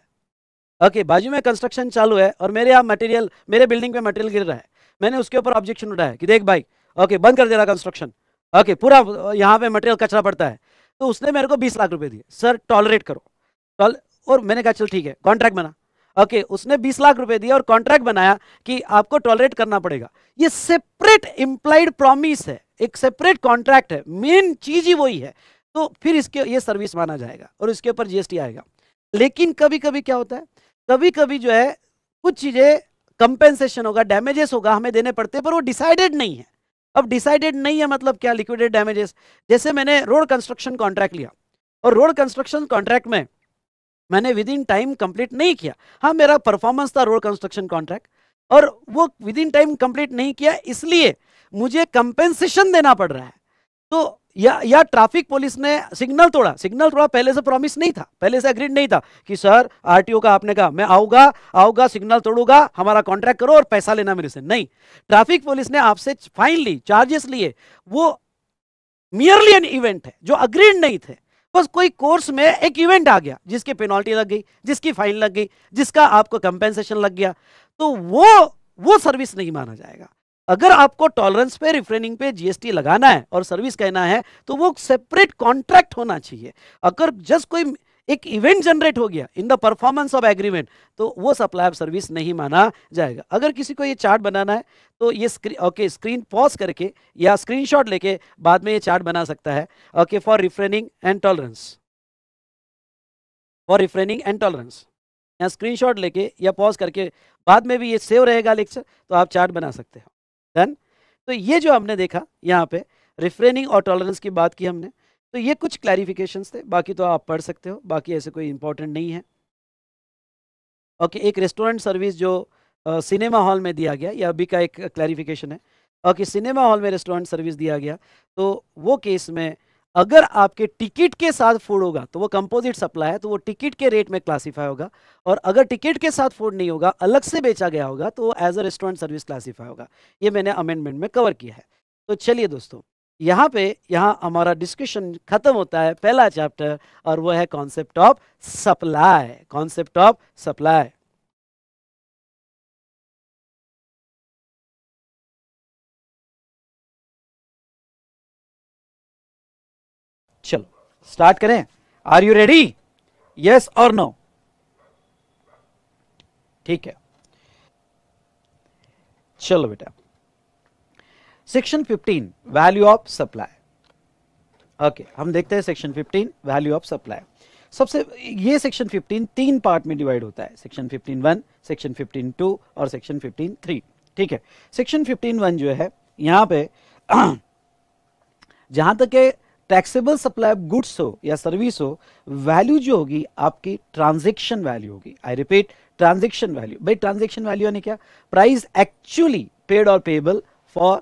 ओके okay, बाजू में कंस्ट्रक्शन चालू है और मेरे यहाँ मटेरियल मेरे बिल्डिंग में मटेरियल गिर रहा है मैंने उसके ऊपर ऑब्जेक्शन उठाया कि देख भाई ओके okay, बंद कर दे रहा कंस्ट्रक्शन ओके पूरा यहाँ पे मटेरियल कचरा पड़ता है तो उसने मेरे को बीस लाख रुपए दिए सर टॉलरेट करो टॉल और मैंने कहा चल ठीक है कॉन्ट्रैक्ट बना ओके उसने 20 लाख रुपए दिया और कॉन्ट्रैक्ट बनाया कि आपको टॉलरेट करना पड़ेगा ये सेपरेट इंप्लाइड प्रॉमिस है एक सेपरेट कॉन्ट्रैक्ट है मेन चीज ही वही है तो फिर इसके ये सर्विस माना जाएगा और इसके ऊपर जीएसटी आएगा लेकिन कभी कभी क्या होता है कभी कभी जो है कुछ चीजें कंपेंसेशन होगा डैमेजेस होगा हमें देने पड़ते हैं पर वो डिसाइडेड नहीं है अब डिसाइडेड नहीं है मतलब क्या लिक्विडेड डैमेजेस जैसे मैंने रोड कंस्ट्रक्शन कॉन्ट्रैक्ट लिया और रोड कंस्ट्रक्शन कॉन्ट्रैक्ट में मैंने विद इन टाइम कंप्लीट नहीं किया हाँ मेरा परफॉर्मेंस था रोड कंस्ट्रक्शन कॉन्ट्रैक्ट और वो विद इन टाइम कंप्लीट नहीं किया इसलिए मुझे कंपेंसेशन देना पड़ रहा है तो या या ट्रैफिक पुलिस ने सिग्नल तोड़ा सिग्नल तोड़ा पहले से प्रॉमिस नहीं था पहले से अग्रीड नहीं था कि सर आरटीओ का आपने कहा मैं आऊंगा आऊंगा सिग्नल तोड़ूंगा हमारा कॉन्ट्रैक्ट करो और पैसा लेना मेरे से नहीं ट्रैफिक पुलिस ने आपसे फाइन ली चार्जेस लिए वो मियरली एन इवेंट है जो अग्रीड नहीं थे बस कोई कोर्स में एक इवेंट आ गया जिसकी पेनल्टी लग गई जिसकी फाइन लग गई जिसका आपको कंपेंसेशन लग गया तो वो वो सर्विस नहीं माना जाएगा अगर आपको टॉलरेंस पे रिफ्रेनिंग पे जीएसटी लगाना है और सर्विस कहना है तो वो सेपरेट कॉन्ट्रैक्ट होना चाहिए अगर जस्ट कोई एक इवेंट जनरेट हो गया in the performance of agreement तो वो सप्लाई ऑफ सर्विस नहीं माना जाएगा अगर किसी को ये चार्ट बनाना है तो ये स्क्रीन ओके स्क्रीन पॉज करके या स्क्रीनशॉट लेके बाद में ये चार्ट बना सकता है okay for refraining and tolerance for refraining and tolerance या स्क्रीन लेके या पॉज करके बाद में भी ये सेव रहेगा लेक्चर तो आप चार्ट बना सकते हो डन तो ये जो हमने देखा यहाँ पे रिफ्रेनिंग और टॉलरेंस की बात की हमने तो ये कुछ क्लैरिफिकेशन थे बाकी तो आप पढ़ सकते हो बाकी ऐसे कोई इंपॉर्टेंट नहीं है ओके okay, एक रेस्टोरेंट सर्विस जो सिनेमा हॉल में दिया गया या अभी का एक क्लैरिफिकेशन है ओके सिनेमा हॉल में रेस्टोरेंट सर्विस दिया गया तो वो केस में अगर आपके टिकट के साथ फूड होगा तो वो कंपोजिट सप्लाई है तो वो टिकट के रेट में क्लासीफाई होगा और अगर टिकट के साथ फूड नहीं होगा अलग से बेचा गया होगा तो वो as a restaurant service classify होगा ये मैंने अमेंडमेंट में कवर किया है तो चलिए दोस्तों यहाँ पे यहाँ हमारा डिस्कशन खत्म होता है पहला चैप्टर और वो है concept of supply concept of supply start करें आर यू रेडी यस और नो ठीक है चलो बेटा section 15 value of supply okay हम देखते हैं सेक्शन 15 वैल्यू ऑफ सप्लाई सबसे ये सेक्शन 15 तीन पार्ट में डिवाइड होता है सेक्शन 15 वन सेक्शन 15 टू और सेक्शन 15 थ्री ठीक है सेक्शन 15 वन जो है यहां पे जहां तक टैक्सेबल सप्लाई ऑफ गुड्स हो या सर्विस हो वैल्यू जो होगी आपकी ट्रांजेक्शन वैल्यू होगी आई रिपीट ट्रांजेक्शन वैल्यू भाई ट्रांजेक्शन वैल्यू यानी क्या प्राइस एक्चुअली पेड और payable for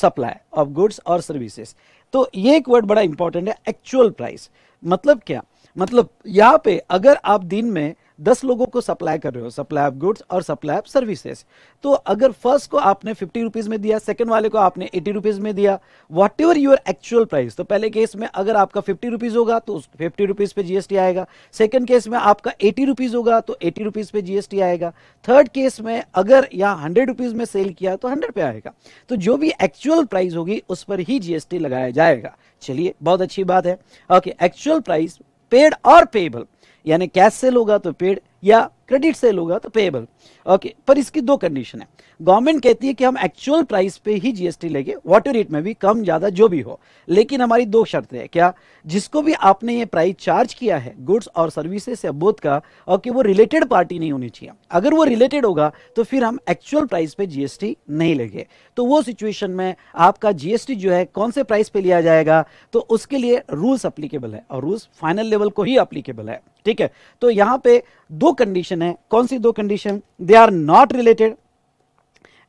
supply of goods और सर्विसेस तो ये एक वर्ड बड़ा इंपॉर्टेंट है एक्चुअल प्राइस मतलब क्या मतलब यहाँ पे अगर आप दिन में दस लोगों को सप्लाई कर रहे हो सप्लाई ऑफ गुड्स और सप्लाई ऑफ सर्विसेज तो अगर फर्स्ट को आपने फिफ्टी रुपीज में दिया सेकंड वाले को आपने एटी रुपीज में दिया whatever your actual price तो पहले केस में अगर आपका फिफ्टी रुपीज होगा तो उस फिफ्टी रुपीज पे जीएसटी आएगा सेकंड केस में आपका एटी रुपीज होगा तो एटी रुपीज पे जीएसटी आएगा थर्ड केस में अगर यहाँ हंड्रेड रुपीज में सेल किया तो हंड्रेड पे आएगा तो जो भी एक्चुअल प्राइस होगी उस पर ही जीएसटी लगाया जाएगा चलिए बहुत अच्छी बात है ओके एक्चुअल प्राइस पेड और पेबल यानी कैश सेल होगा तो पेड या क्रेडिट सेल होगा तो पेएबल ओके पर इसकी दो कंडीशन है गवर्नमेंट कहती है कि हम एक्चुअल प्राइस पे ही जीएसटी लेंगे वाटर रेट में भी कम ज़्यादा जो भी हो लेकिन हमारी दो शर्तें हैं क्या जिसको भी आपने ये प्राइस चार्ज किया है गुड्स और सर्विसेज से बोध का और कि वो रिलेटेड पार्टी नहीं होनी चाहिए अगर वो रिलेटेड होगा तो फिर हम एक्चुअल प्राइस पे जीएसटी नहीं लेंगे तो वो सिचुएशन में आपका जीएसटी जो है कौन से प्राइस पे लिया जाएगा तो उसके लिए रूल्स अप्लीकेबल है और रूल्स फाइनल लेवल को ही अप्लीकेबल है ठीक है तो यहाँ पे दो कंडीशन है कौन सी दो condition they are not related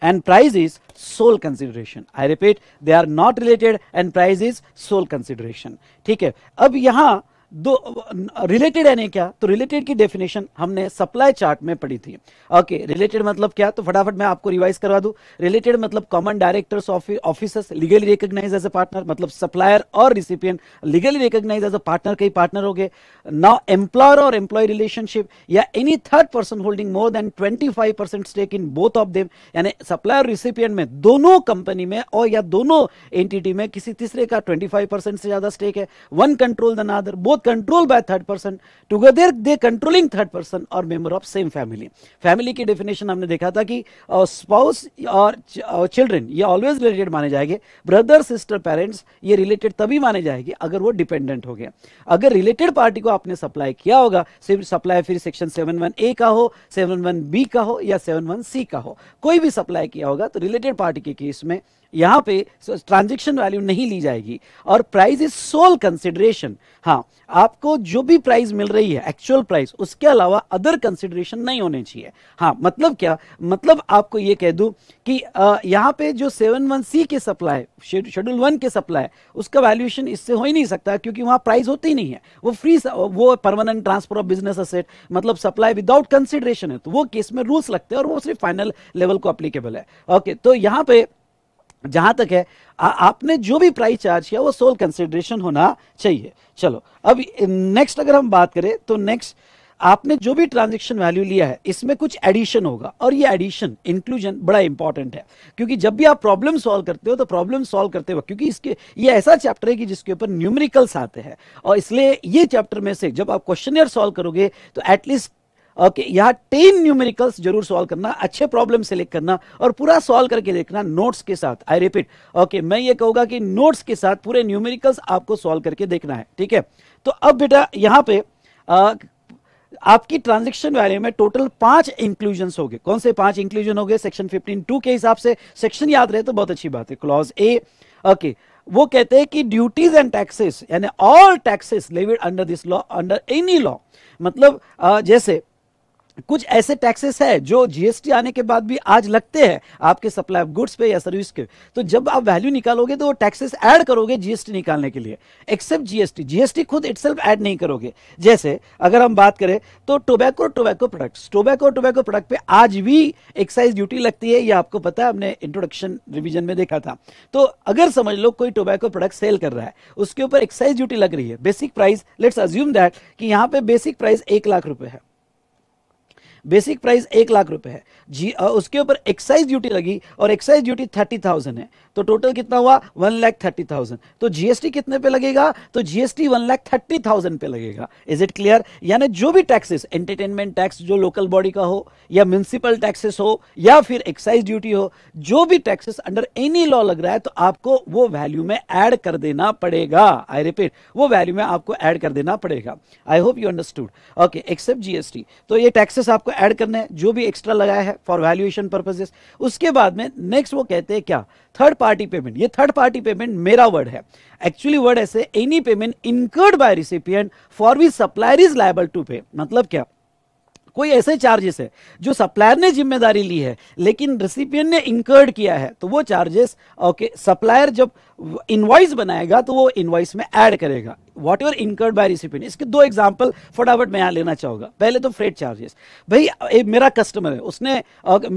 and price is sole consideration i repeat they are not related and price is sole consideration Okay. Now here. दो रिलेटेड यानी क्या तो रिलेटेड की डेफिनेशन हमने सप्लाई चार्ट में पढ़ी थी ओके रिलेटेड मतलब क्या तो फटाफट मैं आपको रिवाइज करवा दू रिलेटेड मतलब common directors officers legally recognise as a partner मतलब सप्लायर और recipient legally recognise as a partner कई पार्टनर हो गए नाउ एम्प्लॉयर और एम्प्लॉय रिलेशनशिप या any third person holding more than twenty stake in both of them यानी supplier recipient में दोनों कंपनी में और या दोनों एंटिटी में किसी तीसरे का ट्वेंटी से ज्यादा स्टेक है one control the other both control by third person together they controlling third person और member of same family family की डेफिनेशन हमने देखा था कि स्पाउस और चिल्ड्रन ये ऑलवेज रिलेटेड माने जाएंगे ब्रदर सिस्टर पेरेंट्स ये रिलेटेड तभी माने जाएंगे अगर वो डिपेंडेंट हो गया अगर रिलेटेड पार्टी को आपने सप्लाई किया होगा सिर्फ सप्लाई फिर सेक्शन सेवन वन ए का हो सेवन वन बी का हो या सेवन वन सी का हो कोई भी सप्लाई किया होगा तो रिलेटेड पार्टी के केस में यहां पे ट्रांजेक्शन वैल्यू नहीं ली जाएगी और प्राइस इज सोल कंसिडरेशन हाँ आपको जो भी प्राइस मिल रही है एक्चुअल प्राइस उसके अलावा अदर कंसिडरेशन नहीं होने चाहिए हाँ मतलब क्या मतलब आपको ये कह दू कि आ, यहां पे जो सेवन वन सी के सप्लाई शेड्यूल वन के सप्लाई उसका वैल्यूएशन इससे हो ही नहीं सकता क्योंकि वहां प्राइस होती ही नहीं है वो फ्री वो permanent transfer of business asset मतलब सप्लाई विदाउट कंसिडरेशन है तो वो केस में रूल्स लगते हैं और वो सिर्फ फाइनल लेवल को अप्लीकेबल है ओके तो यहां पर जहां तक है आ, आपने जो भी प्राइस चार्ज किया वो सोल कंसिडरेशन होना चाहिए चलो अब नेक्स्ट अगर हम बात करें तो नेक्स्ट आपने जो भी ट्रांजेक्शन वैल्यू लिया है इसमें कुछ एडिशन होगा और ये एडिशन इंक्लूजन बड़ा इंपॉर्टेंट है क्योंकि जब भी आप प्रॉब्लम सॉल्व करते हो तो प्रॉब्लम सॉल्व करते वक्त क्योंकि इसके ये ऐसा चैप्टर है कि जिसके ऊपर न्यूमेरिकल्स आते हैं और इसलिए ये चैप्टर में से जब आप क्वेश्चन सॉल्व करोगे तो एटलीस्ट ओके यहां टेन न्यूमेरिकल्स जरूर सॉल्व करना अच्छे प्रॉब्लम सेलेक्ट करना और पूरा सॉल्व करके देखना नोट्स के साथ आई रिपीट ओके मैं ये कहूंगा कि नोट्स के साथ पूरे न्यूमेरिकल्स आपको सॉल्व करके देखना है ठीक है तो अब बेटा यहां पे आ, आपकी ट्रांजेक्शन वैल्यू में टोटल पांच इंक्लूजन हो गए कौन से पांच इंक्लूजन हो गए सेक्शन फिफ्टीन टू के हिसाब से सेक्शन याद रहे तो बहुत अच्छी बात है क्लॉज ए ओके वो कहते हैं कि ड्यूटीज एंड टैक्सेस यानी all taxes levied under this law under any law मतलब आ, जैसे कुछ ऐसे टैक्सेस है जो जीएसटी आने के बाद भी आज लगते हैं आपके सप्लाई ऑफ गुड्स पे या सर्विस के तो जब आप वैल्यू निकालोगे तो वो टैक्सेस ऐड करोगे जीएसटी निकालने के लिए एक्सेप्ट जीएसटी जीएसटी खुद इट ऐड नहीं करोगे जैसे अगर हम बात करें तो tobacco tobacco products tobacco tobacco product पे आज भी एक्साइज ड्यूटी लगती है ये आपको पता है हमने इंट्रोडक्शन रिविजन में देखा था तो अगर समझ लो कोई टोबैको प्रोडक्ट सेल कर रहा है उसके ऊपर एक्साइज ड्यूटी लग रही है basic price let's assume that कि यहाँ पे बेसिक प्राइस एक लाख रुपए है बेसिक प्राइस एक लाख रुपए है जी उसके ऊपर एक्साइज ड्यूटी लगी और एक्साइज ड्यूटी थर्टी थाउजेंड है तो टोटल कितना हुआ वन लैख थर्टी थाउजेंड तो जीएसटी कितने पे लगेगा तो GST one lakh thirty thousand पे लगेगा इज इट क्लियर यानी जो भी टैक्सेस एंटरटेनमेंट टैक्स जो लोकल बॉडी का हो या म्यूनसिपल टैक्सेस हो या फिर एक्साइज ड्यूटी हो जो भी टैक्सेस अंडर एनी लॉ लग रहा है तो आपको वो वैल्यू में एड कर देना पड़ेगा आई रिपीट वो वैल्यू में आपको एड कर देना पड़ेगा I hope you understood okay except GST तो ये टैक्सेस आपको एड करने हैं जो भी एक्स्ट्रा लगाया है फॉर वैल्यूएशन पर्पजेस उसके बाद में नेक्स्ट वो कहते हैं क्या थर्ड पार्टी पेमेंट ये थर्ड पार्टी पेमेंट मेरा वर्ड है एक्चुअली वर्ड ऐसे any payment incurred by recipient for which supplier is liable to pay मतलब क्या कोई ऐसे चार्जेस है जो सप्लायर ने जिम्मेदारी ली है लेकिन रिसिपियन ने इंकर्ड किया है तो वो चार्जेस ओके सप्लायर जब इनवाइस बनाएगा तो वो इनवाइस में ऐड करेगा whatever incurred by recipient इसके दो एग्जाम्पल फटाफट मैं यहाँ लेना चाहूँगा पहले तो फ्रेट चार्जेस भाई ए, मेरा कस्टमर है उसने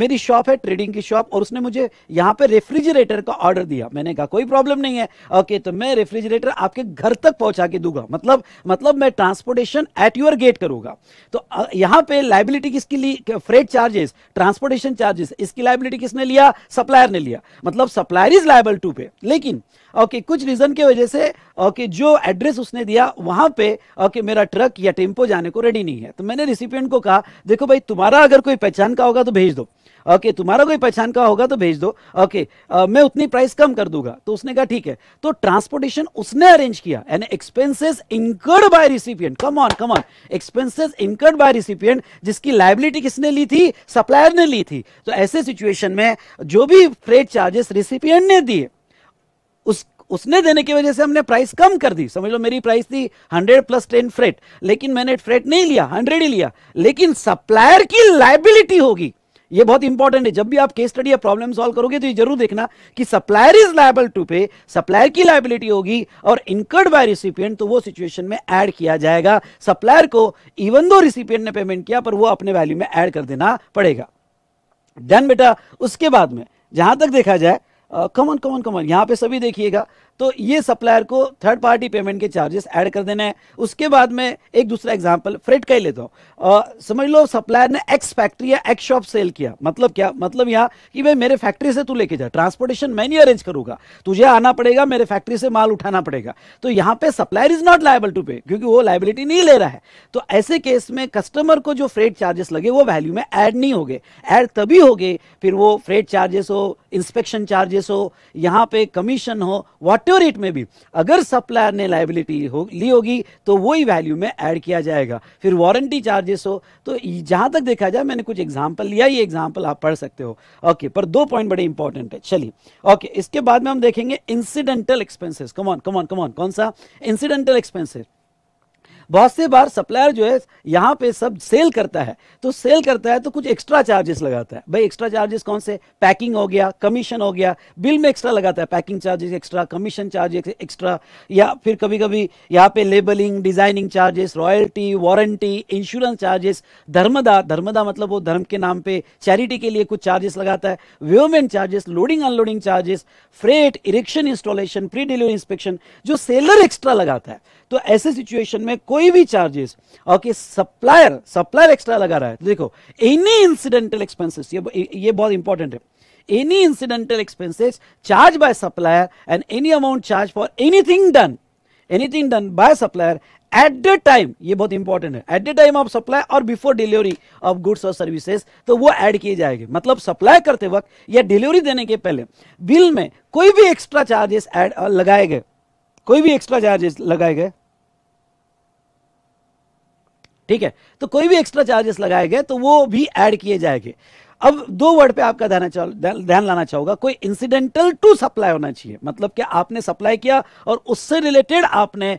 मेरी शॉप है ट्रेडिंग की शॉप और उसने मुझे यहाँ पे रेफ्रिजरेटर का ऑर्डर दिया मैंने कहा कोई प्रॉब्लम नहीं है ओके तो मैं रेफ्रिजरेटर आपके घर तक पहुँचा के दूंगा मतलब मतलब मैं ट्रांसपोर्टेशन एट यूर गेट करूंगा तो यहाँ पे लाइबिलिटी किसकी ली फ्रेट चार्जेस ट्रांसपोर्टेशन चार्जेस इसकी लाइबिलिटी किसने लिया सप्लायर ने लिया मतलब सप्लायर इज लाइबल टू पे लेकिन ओके कुछ रीज़न के वजह से ओके जो एड्रेस उसने दिया वहां पे ओके मेरा ट्रक या टेम्पो जाने को रेडी नहीं है तो मैंने रिसिपियंट को कहा देखो भाई तुम्हारा अगर कोई पहचान का होगा तो भेज दो ओके okay, तुम्हारा कोई पहचान का होगा तो भेज दो ओके okay, uh, मैं उतनी प्राइस कम कर दूंगा तो उसने कहा ठीक है तो ट्रांसपोर्टेशन उसने अरेंज किया and expenses incurred by recipient come on come on expenses incurred by recipient जिसकी लाइबिलिटी किसने ली थी सप्लायर ने ली थी तो ऐसे सिचुएशन में जो भी फ्रेड चार्जेस रिसिपियंट ने दिए उसने देने की वजह से हमने प्राइस कम कर दी समझ लो मेरी प्राइस थी 100 प्लस 10 फ्रेट लेकिन मैंने फ्रेट नहीं लिया 100 ही लिया लेकिन सप्लायर की लाइबिलिटी होगी ये बहुत इंपॉर्टेंट है जब भी आप केस स्टडी या प्रॉब्लम सॉल्व करोगे तो ये जरूर देखना कि supplier is liable to pay supplier की लाइबिलिटी होगी और इनकर्ड बाय रिसिपियंट तो वो सिचुएशन में ऐड किया जाएगा सप्लायर को इवन दो रिसिपियंट ने पेमेंट किया पर वो अपने वैल्यू में ऐड कर देना पड़ेगा देन बेटा उसके बाद में जहां तक देखा जाए कमन कमन कमन यहाँ पे सभी देखिएगा तो ये सप्लायर को थर्ड पार्टी पेमेंट के चार्जेस ऐड कर देना है उसके बाद में एक दूसरा एग्जांपल फ्रेट का ही लेता हूँ समझ लो सप्लायर ने एक्स फैक्ट्री या एक्स शॉप सेल किया मतलब क्या मतलब यहाँ कि भाई मेरे फैक्ट्री से तू लेके जा ट्रांसपोर्टेशन मैं नहीं अरेंज करूंगा तुझे आना पड़ेगा मेरे फैक्ट्री से माल उठाना पड़ेगा तो यहाँ पे supplier is not liable to pay क्योंकि वो लाइबिलिटी नहीं ले रहा है तो ऐसे केस में कस्टमर को जो फ्रेट चार्जेस लगे वो वैल्यू में एड नहीं हो गए ऐड तभी हो गए फिर वो फ्रेट चार्जेस हो इंस्पेक्शन चार्जेस हो यहाँ पे कमीशन हो वॉट वॉट इट में भी अगर सप्लायर ने लाइबिलिटी हो ली होगी तो वही वैल्यू में ऐड किया जाएगा फिर वारंटी चार्जेस हो तो जहां तक देखा जाए मैंने कुछ एग्जाम्पल लिया ये एग्जाम्पल आप पढ़ सकते हो ओके पर दो पॉइंट बड़े इंपॉर्टेंट है चलिए ओके इसके बाद में हम देखेंगे incidental expenses come on come on come on कौन सा इंसिडेंटल एक्सपेंसिस बहुत से बार सप्लायर जो है यहाँ पे सब सेल करता है तो सेल करता है तो कुछ एक्स्ट्रा चार्जेस लगाता है भाई एक्स्ट्रा चार्जेस कौन से पैकिंग हो गया कमीशन हो गया बिल में एक्स्ट्रा लगाता है packing charges extra commission charges extra या फिर कभी कभी यहाँ पे labelling designing charges royalty warranty insurance charges धर्मदा धर्मदा मतलब वो धर्म के नाम पे चैरिटी के लिए कुछ चार्जेस लगाता है weighment charges loading unloading charges freight erection installation pre delivery inspection जो सेलर एक्स्ट्रा लगाता है तो ऐसे सिचुएशन में कोई भी charges okay supplier supplier extra लगा रहा है तो देखो एनी इंसिडेंटल एक्सपेंसेस ये ये बहुत इंपॉर्टेंट है any incidental expenses charge by supplier and any amount charge for anything done anything done by supplier at the time ये बहुत इंपॉर्टेंट है at the time of supply और बिफोर डिलीवरी ऑफ गुड्स और services तो वो add किए जाएंगे मतलब सप्लाई करते वक्त या डिलीवरी देने के पहले बिल में कोई भी एक्स्ट्रा चार्जेस ऐड लगाए गए कोई भी एक्स्ट्रा चार्जेस लगाए गए ठीक है तो कोई भी एक्स्ट्रा चार्जेस लगाए गए तो वो भी ऐड किए जाएंगे अब दो वर्ड पे आपका ध्यान ध्यान लाना चाहूंगा कोई इंसिडेंटल टू सप्लाई होना चाहिए मतलब कि आपने सप्लाई किया और उससे रिलेटेड आपने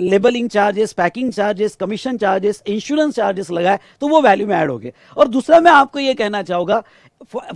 labelling charges packing charges commission charges insurance charges लगाए तो वो वैल्यू में ऐड हो गए और दूसरा मैं आपको ये कहना चाहूंगा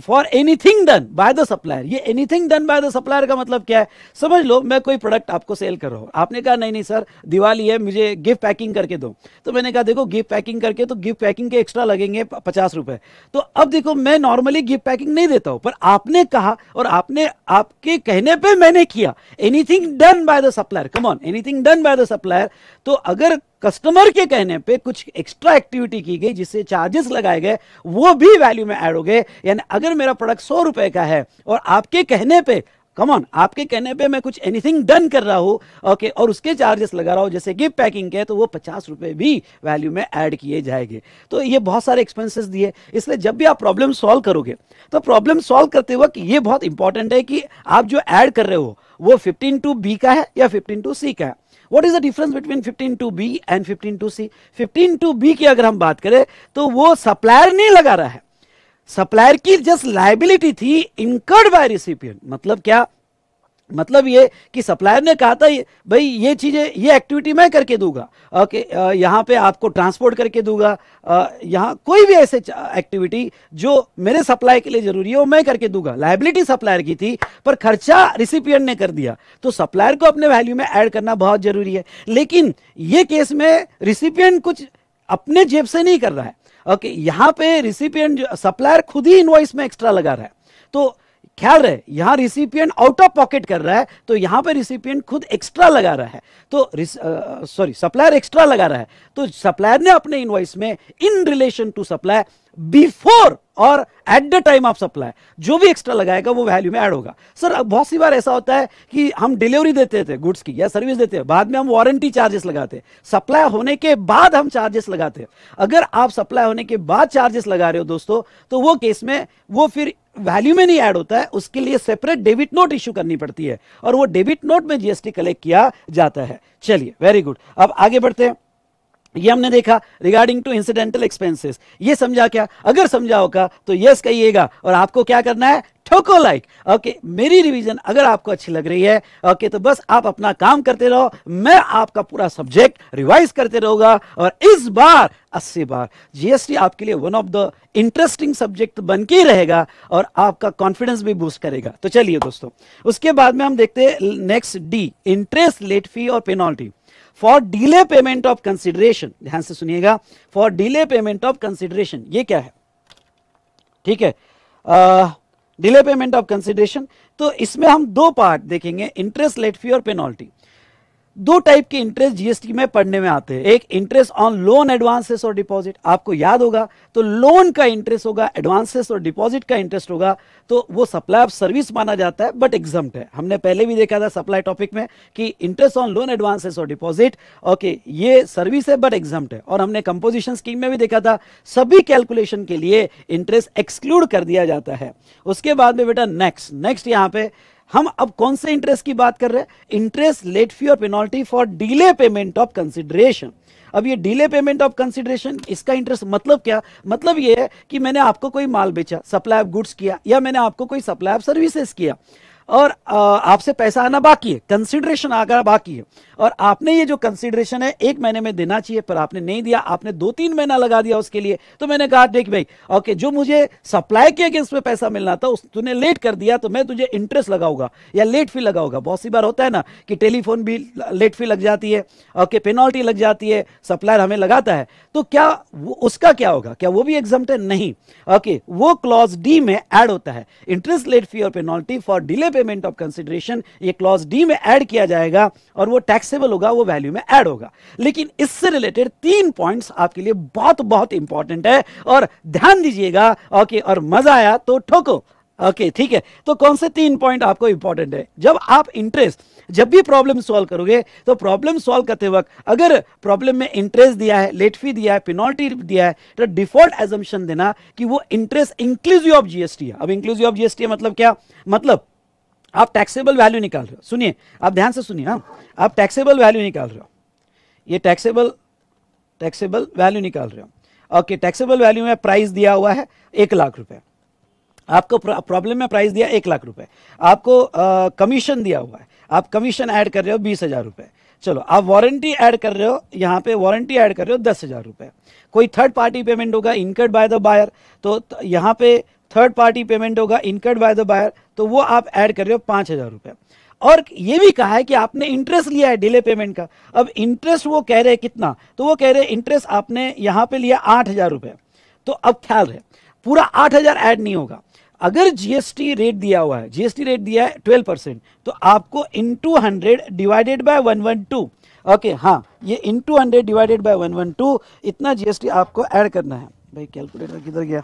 for thing done by the supplier ये thing done by the supplier का मतलब क्या है समझ लो मैं कोई प्रोडक्ट आपको सेल कर रहा हूँ आपने कहा नहीं नहीं सर दिवाली है मुझे गिफ्ट पैकिंग करके दो तो मैंने कहा देखो गिफ्ट पैकिंग करके तो गिफ्ट पैकिंग के एक्स्ट्रा लगेंगे पचास रुपए तो अब देखो मैं नॉर्मली गिफ्ट पैकिंग नहीं देता हूँ पर आपने कहा और आपने आपके कहने पर मैंने किया anything done by the supplier come on anything done by the supplier तो अगर कस्टमर के कहने पे कुछ एक्स्ट्रा एक्टिविटी की गई जिससे चार्जेस लगाए गए वो भी वैल्यू में ऐड हो गए यानी अगर मेरा प्रोडक्ट सौ रुपए का है और आपके कहने पे कमॉन आपके कहने पे मैं कुछ एनीथिंग डन कर रहा हूँ ओके और उसके चार्जेस लगा रहा हूँ जैसे गिफ्ट पैकिंग के तो वो पचास रुपये भी वैल्यू में ऐड किए जाएंगे तो ये बहुत सारे एक्सपेंसेस दिए इसलिए जब भी आप प्रॉब्लम सॉल्व करोगे तो प्रॉब्लम सॉल्व करते वक्त ये बहुत इंपॉर्टेंट है कि आप जो ऐड कर रहे हो वो फिफ्टीन टू बी का है या फिफ्टीन टू सी का है what is the difference between fifteen two B and fifteen two C fifteen two B की अगर हम बात करें तो वो सप्लायर नहीं लगा रहा है सप्लायर की जस्ट लाइबिलिटी थी इनकर्ड बाय रिसिपियंट मतलब क्या मतलब ये कि सप्लायर ने कहा था भाई ये चीज़ें ये एक्टिविटी मैं करके दूंगा ओके यहाँ पे आपको ट्रांसपोर्ट करके दूंगा यहाँ कोई भी ऐसे एक्टिविटी जो मेरे सप्लाई के लिए ज़रूरी है वो मैं करके दूंगा लाइबिलिटी सप्लायर की थी पर खर्चा रिसिपियन ने कर दिया तो सप्लायर को अपने वैल्यू में ऐड करना बहुत ज़रूरी है लेकिन ये केस में रिसिपियन कुछ अपने जेब से नहीं कर रहा है ओके यहाँ पे रिसिपियन सप्लायर खुद ही इन्वाइस में एक्स्ट्रा लगा रहा है तो ख्याल रहे यहां रिसिपियंट आउट ऑफ पॉकेट कर रहा है तो यहां पर रिसिपियंट खुद एक्स्ट्रा लगा रहा है तो सॉरी सप्लायर एक्स्ट्रा लगा रहा है तो सप्लायर ने अपने इनवाइस में in relation to supply before और at the time of supply जो भी एक्स्ट्रा लगाएगा वो वैल्यू में ऐड होगा सर अब बहुत सी बार ऐसा होता है कि हम डिलीवरी देते थे गुड्स की या सर्विस देते हैं बाद में हम वारंटी चार्जेस लगाते हैं सप्लाई होने के बाद हम चार्जेस लगाते हैं अगर आप सप्लाई होने के बाद चार्जेस लगा रहे हो दोस्तों तो वो केस में वो फिर वैल्यू में नहीं ऐड होता है उसके लिए सेपरेट डेबिट नोट इश्यू करनी पड़ती है और वो डेबिट नोट में जीएसटी कलेक्ट किया जाता है चलिए वेरी गुड अब आगे बढ़ते हैं ये हमने देखा रिगार्डिंग टू इंसिडेंटल एक्सपेंसेस ये समझा क्या अगर समझाओ का तो यस कहिएगा और आपको क्या करना है ठोको लाइक ओके मेरी रिवीजन अगर आपको अच्छी लग रही है ओके okay, तो बस आप अपना काम करते रहो मैं आपका पूरा सब्जेक्ट रिवाइज करते रहूंगा और इस बार अस्सी बार जीएसटी आपके लिए one of the interesting subject बन के ही रहेगा और आपका कॉन्फिडेंस भी बूस्ट करेगा तो चलिए दोस्तों उसके बाद में हम देखते हैं next D interest late fee और penalty for delay payment of consideration ध्यान से सुनिएगा for delay payment of consideration ये क्या है ठीक है डिले पेमेंट ऑफ कंसिडरेशन तो इसमें हम दो पार्ट देखेंगे इंटरेस्ट लेट फी और पेनॉल्टी दो टाइप के इंटरेस्ट जीएसटी में पढ़ने में आते हैं एक इंटरेस्ट ऑन लोन एडवांसेस और डिपॉजिट आपको याद होगा तो लोन का इंटरेस्ट होगा एडवांसेस और डिपॉजिट का इंटरेस्ट होगा तो वो सप्लाई ऑफ सर्विस माना जाता है बट एग्जाम है हमने पहले भी देखा था सप्लाई टॉपिक में कि इंटरेस्ट ऑन लोन एडवांसेस और डिपॉजिट ओके ये सर्विस है बट एग्जाम है और हमने कंपोजिशन स्कीम में भी देखा था सभी कैलकुलेशन के लिए इंटरेस्ट एक्सक्लूड कर दिया जाता है उसके बाद में बेटा नेक्स्ट नेक्स्ट यहां पर हम अब कौन से इंटरेस्ट की बात कर रहे हैं इंटरेस्ट लेट फी और penalty for delay payment of consideration अब ये डिले पेमेंट ऑफ कंसिडरेशन इसका इंटरेस्ट मतलब क्या मतलब ये है कि मैंने आपको कोई माल बेचा सप्लाई ऑफ गुड्स किया या मैंने आपको कोई सप्लाई ऑफ सर्विसेज किया और आपसे पैसा आना बाकी है कंसिडरेशन आना बाकी है और आपने ये जो कंसिडरेशन है एक महीने में देना चाहिए पर आपने नहीं दिया आपने दो तीन महीना लगा दिया उसके लिए तो मैंने कहा देख भाई ओके जो मुझे सप्लाई के अगेंस्ट में पैसा मिलना था उस तूने लेट कर दिया तो मैं तुझे इंटरेस्ट लगाऊंगा या लेट फी लगाऊंगा बहुत सी बार होता है ना कि टेलीफोन भी लेट फी लग जाती है ओके पेनल्टी लग जाती है सप्लायर हमें लगाता है तो क्या उसका क्या होगा क्या वो भी एग्जाम नहीं ओके वो क्लॉज डी में एड होता है इंटरेस्ट लेट फी और penalty for delay payment of consideration ये क्लॉज डी में ऐड किया जाएगा और वो टैक्सेबल होगा वो वैल्यू में ऐड होगा लेकिन इससे रिलेटेड तीन पॉइंट्स आपके लिए बहुत बहुत इंपॉर्टेंट है और ध्यान दीजिएगा ओके और मजा आया तो ठोको ओके okay, ठीक है तो कौन से तीन पॉइंट आपको इंपॉर्टेंट है जब आप इंटरेस्ट जब भी प्रॉब्लम सॉल्व करोगे तो प्रॉब्लम सॉल्व करते वक्त अगर प्रॉब्लम में इंटरेस्ट दिया है लेट फी दिया है पेनल्टी दिया है तो डिफॉल्ट एजम्पन देना कि वो इंटरेस्ट इंक्लूसिव ऑफ जीएसटी है अब इंक्लूसिव ऑफ जीएसटी मतलब क्या मतलब आप टैक्सेबल वैल्यू निकाल रहे हो सुनिए आप ध्यान से सुनिए हाँ आप टैक्सेबल वैल्यू निकाल रहे हो ये टैक्सेबल टैक्सेबल वैल्यू निकाल रहे हो ओके टैक्सेबल वैल्यू में प्राइस दिया हुआ है एक लाख रुपए आपको प्रॉब्लम में प्राइस दिया एक लाख रुपए आपको कमीशन दिया हुआ है आप कमीशन ऐड कर रहे हो बीस हज़ार रुपये चलो आप वारंटी ऐड कर रहे हो यहाँ पे वारंटी ऐड कर रहे हो दस हज़ार रुपए कोई थर्ड पार्टी पेमेंट होगा इनकर्ड बाय द बायर तो यहाँ पे थर्ड पार्टी पेमेंट होगा इनकर्ड बाय द बायर तो वो आप ऐड कर रहे हो पांच हज़ार रुपए और ये भी कहा है कि आपने इंटरेस्ट लिया है डिले पेमेंट का अब इंटरेस्ट वो कह रहे हैं कितना तो वो कह रहे हैं इंटरेस्ट आपने यहां पे लिया आठ हज़ार रुपए तो अब ख्याल है पूरा आठ हज़ार एड नहीं होगा अगर जीएसटी रेट दिया हुआ है जीएसटी रेट दिया है ट्वेल्व परसेंट तो आपको into hundred divided by one one two okay हाँ ये into hundred divided by one one two इतना जीएसटी आपको ऐड करना है भाई कैलकुलेटर किधर गया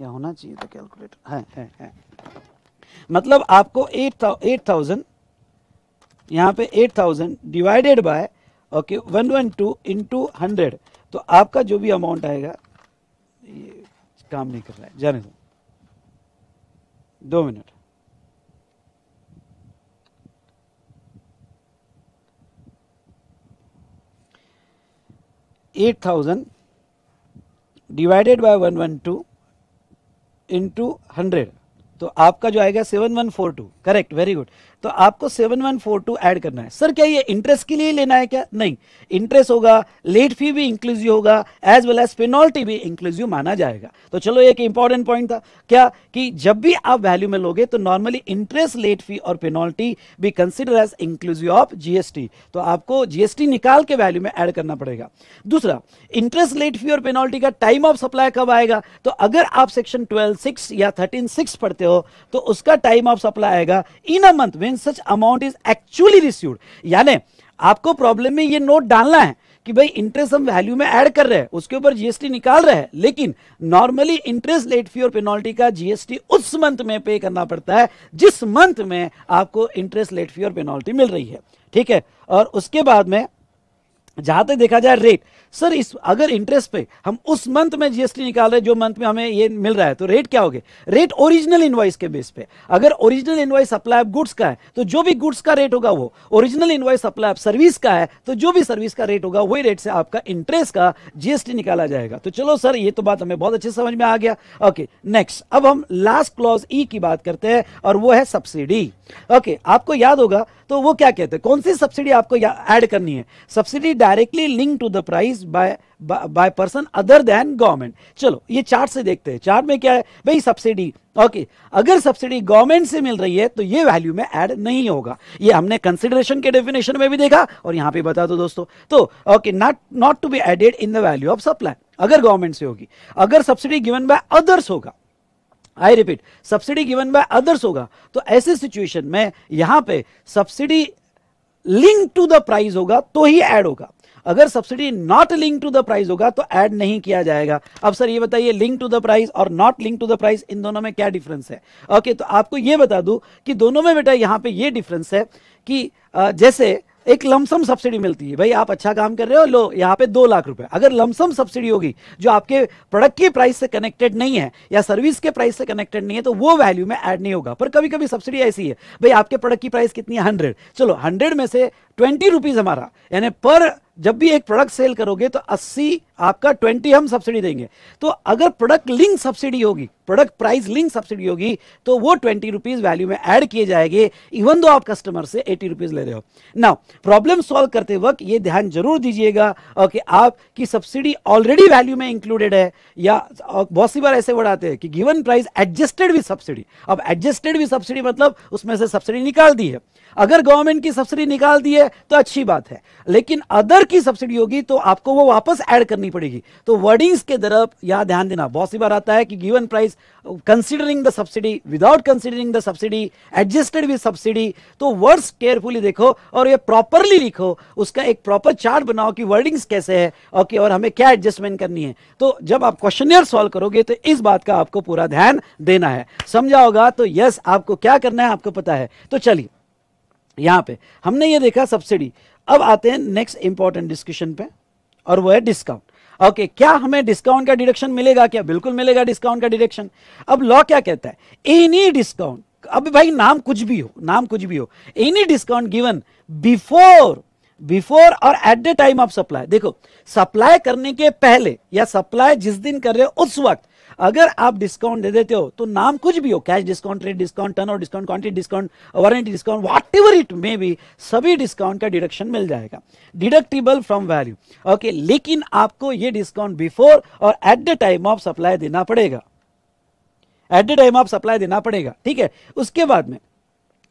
या होना चाहिए तो कैलकुलेटर है, है, है मतलब आपको एट एट थाउजेंड यहाँ पे eight thousand divided by okay one one two into hundred तो आपका जो भी अमाउंट आएगा ये काम नहीं कर रहा है जाने दो दो minute eight thousand divided by one one two into hundred तो आपका जो आएगा seven one four two correct very good तो आपको seven one four two add करना है सर क्या ये इंटरेस्ट के लिए लेना है क्या नहीं इंटरेस्ट होगा लेट फी भी इंक्लूसिव होगा एज वेल एज पेनॉल्टी भी इंक्लूसिव माना जाएगा तो चलो एक इंपॉर्टेंट पॉइंट था क्या कि जब भी आप वैल्यू में लोगे तो नॉर्मली इंटरेस्ट लेट फी और पेनॉल्टी भी consider as inclusive of GST तो आपको जीएसटी निकाल के वैल्यू में एड करना पड़ेगा दूसरा इंटरेस्ट लेट फी और पेनॉल्टी का टाइम ऑफ सप्लाई कब आएगा तो अगर आप सेक्शन ट्वेल्व सिक्स या थर्टीन सिक्स पढ़ते हो तो उसका टाइम ऑफ सप्लाई आएगा इन अ मंथ में when such amount is actually received यानी आपको प्रॉब्लम में ये नोट डालना है कि भाई इंटरेस्ट हम वैल्यू में ऐड कर रहे हैं उसके ऊपर जीएसटी निकाल रहे हैं लेकिन नॉर्मली इंटरेस्ट लेट फी और पेनल्टी का जीएसटी उस मंथ में पे करना पड़ता है जिस मंथ में आपको इंटरेस्ट लेट फी और पेनल्टी मिल रही है ठीक है और उसके बाद में जहां तक देखा जाए रेट सर इस अगर इंटरेस्ट पे हम उस मंथ में जीएसटी निकाल रहे जो मंथ में हमें ये मिल रहा है तो रेट क्या हो गया रेट ओरिजिनल इनवाइस के बेस पे अगर ओरिजिनल इनवाइस सप्लाई गुड्स का है तो जो भी गुड्स का रेट होगा वो ओरिजिनल इनवाइस सप्लाई सर्विस का है तो जो भी सर्विस का रेट होगा वही रेट से आपका इंटरेस्ट का जीएसटी निकाला जाएगा तो चलो सर ये तो बात हमें बहुत अच्छे समझ में आ गया ओके नेक्स्ट अब हम लास्ट क्लॉज ई की बात करते हैं और वो है सब्सिडी ओके आपको याद होगा तो वो क्या कहते हैं कौन सी सब्सिडी आपको ऐड करनी है subsidy directly link to the price organise by by person other than government चलो ये चार्ट से देखते हैं चार्ट में क्या है भाई सब्सिडी ओके अगर सब्सिडी गवर्नमेंट से मिल रही है तो ये वैल्यू में ऐड नहीं होगा ये हमने कंसिडरेशन के डेफिनेशन में भी देखा और यहां पे बता दो दोस्तों तो okay not not to be added in the value of supply अगर गवर्नमेंट से होगी अगर सब्सिडी गिवन बाय अदर्स होगा I repeat subsidy given by others होगा तो ऐसे सिचुएशन में यहां पे subsidy link to the price होगा तो ही ऐड होगा अगर subsidy not link to the price होगा तो ऐड नहीं किया जाएगा अब सर ये बताइए लिंक टू द प्राइस और not link to the price इन दोनों में क्या डिफरेंस है ओके तो आपको ये बता दूं कि दोनों में बेटा यहाँ पे ये डिफरेंस है कि जैसे एक लमसम सब्सिडी मिलती है भाई आप अच्छा काम कर रहे हो लो यहाँ पे दो लाख रुपए अगर लमसम सब्सिडी होगी जो आपके प्रोडक्ट के प्राइस से कनेक्टेड नहीं है या सर्विस के प्राइस से कनेक्टेड नहीं है तो वो वैल्यू में ऐड नहीं होगा पर कभी कभी सब्सिडी ऐसी है भाई आपके प्रोडक्ट की प्राइस कितनी है हंड्रेड चलो हंड्रेड में से ट्वेंटी रुपीज़ हमारा यानी पर जब भी एक प्रोडक्ट सेल करोगे तो 80 आपका 20 हम सब्सिडी देंगे तो अगर प्रोडक्ट लिंक सब्सिडी होगी प्रोडक्ट प्राइस लिंक सब्सिडी होगी तो वो ट्वेंटी रुपीज़ वैल्यू में ऐड किए जाएंगे इवन दो आप कस्टमर से एटी रुपीज़ ले रहे हो ना प्रॉब्लम सॉल्व करते वक्त ये ध्यान जरूर दीजिएगा कि आपकी सब्सिडी ऑलरेडी वैल्यू में इंक्लूडेड है या बहुत सी बार ऐसे बढ़ाते हैं कि given price adjusted with subsidy अब एडजस्टेड विद सब्सिडी मतलब उसमें से सब्सिडी निकाल दी है अगर गवर्नमेंट की सब्सिडी निकाल दी है तो अच्छी बात है लेकिन अदर की सब्सिडी होगी तो आपको वो वापस ऐड करनी पड़ेगी तो वर्डिंग्स के तरफ यहां ध्यान देना बहुत सी बार आता है कि given price considering the subsidy without considering the subsidy adjusted with subsidy तो वर्ड्स केयरफुली देखो और ये प्रॉपरली लिखो उसका एक प्रॉपर चार्ट बनाओ कि वर्डिंग्स कैसे है और कि और हमें क्या एडजस्टमेंट करनी है तो जब आप क्वेश्चन सॉल्व करोगे तो इस बात का आपको पूरा ध्यान देना है समझा होगा तो यस आपको क्या करना है आपको पता है तो चलिए यहां पे हमने ये देखा सब्सिडी अब आते हैं नेक्स्ट इंपॉर्टेंट डिस्कशन पे और वो है डिस्काउंट ओके okay, क्या हमें डिस्काउंट का डिडक्शन मिलेगा क्या बिल्कुल मिलेगा डिस्काउंट का डिडक्शन अब लॉ क्या कहता है एनी डिस्काउंट अब भाई नाम कुछ भी हो नाम कुछ भी हो any discount given before before और at the time of supply देखो सप्लाई करने के पहले या सप्लाई जिस दिन कर रहे हो उस वक्त अगर आप डिस्काउंट दे देते हो तो नाम कुछ भी हो cash discount rate discount turnover discount quantity discount warranty discount whatever it may भी सभी डिस्काउंट का डिडक्शन मिल जाएगा डिडक्टिबल फ्रॉम वैल्यू ओके लेकिन आपको ये डिस्काउंट बिफोर और at the time of supply देना पड़ेगा at the time of supply देना पड़ेगा ठीक है उसके बाद में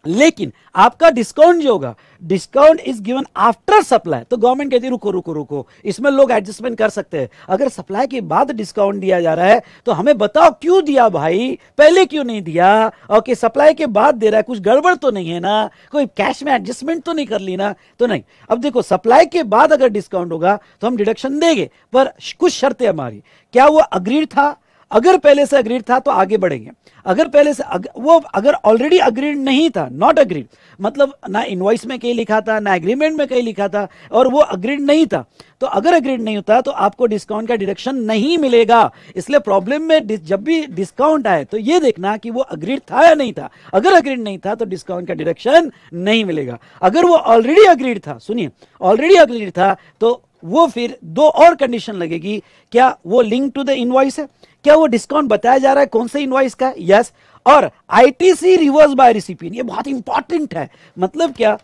लेकिन आपका डिस्काउंट जो होगा discount is given after supply तो गवर्नमेंट कहती है रुको रुको रुको इसमें लोग एडजस्टमेंट कर सकते हैं अगर सप्लाई के बाद डिस्काउंट दिया जा रहा है तो हमें बताओ क्यों दिया भाई पहले क्यों नहीं दिया ओके सप्लाई के बाद दे रहा है कुछ गड़बड़ तो नहीं है ना कोई कैश में एडजस्टमेंट तो नहीं कर ली ना तो नहीं अब देखो सप्लाई के बाद अगर डिस्काउंट होगा तो हम डिडक्शन देंगे पर कुछ शर्तें हमारी क्या वो अग्रीड था अगर पहले से अग्रीड था तो आगे बढ़ेंगे अगर पहले से अग, वो अगर ऑलरेडी अग्रीड नहीं था नॉट अग्रीड मतलब ना इन्वाइस में कहीं लिखा था ना एग्रीमेंट में कहीं लिखा था और वो अग्रीड नहीं था तो अगर अग्रीड नहीं होता तो आपको डिस्काउंट का डिडक्शन नहीं मिलेगा इसलिए प्रॉब्लम में जब भी डिस्काउंट आए तो ये देखना कि वो अग्रीड था या नहीं था अगर अग्रीड नहीं था तो डिस्काउंट का डिडक्शन नहीं मिलेगा अगर वो ऑलरेडी अग्रीड था सुनिए ऑलरेडी अग्रीड था तो वो फिर दो और कंडीशन लगेगी क्या वो लिंक टू द इन्वाइस है क्या वो डिस्काउंट बताया जा रहा है कौन से इनवाइस का यस और आईटीसी रिवर्स बाय रिसिपियन ये बहुत इंपॉर्टेंट है मतलब क्या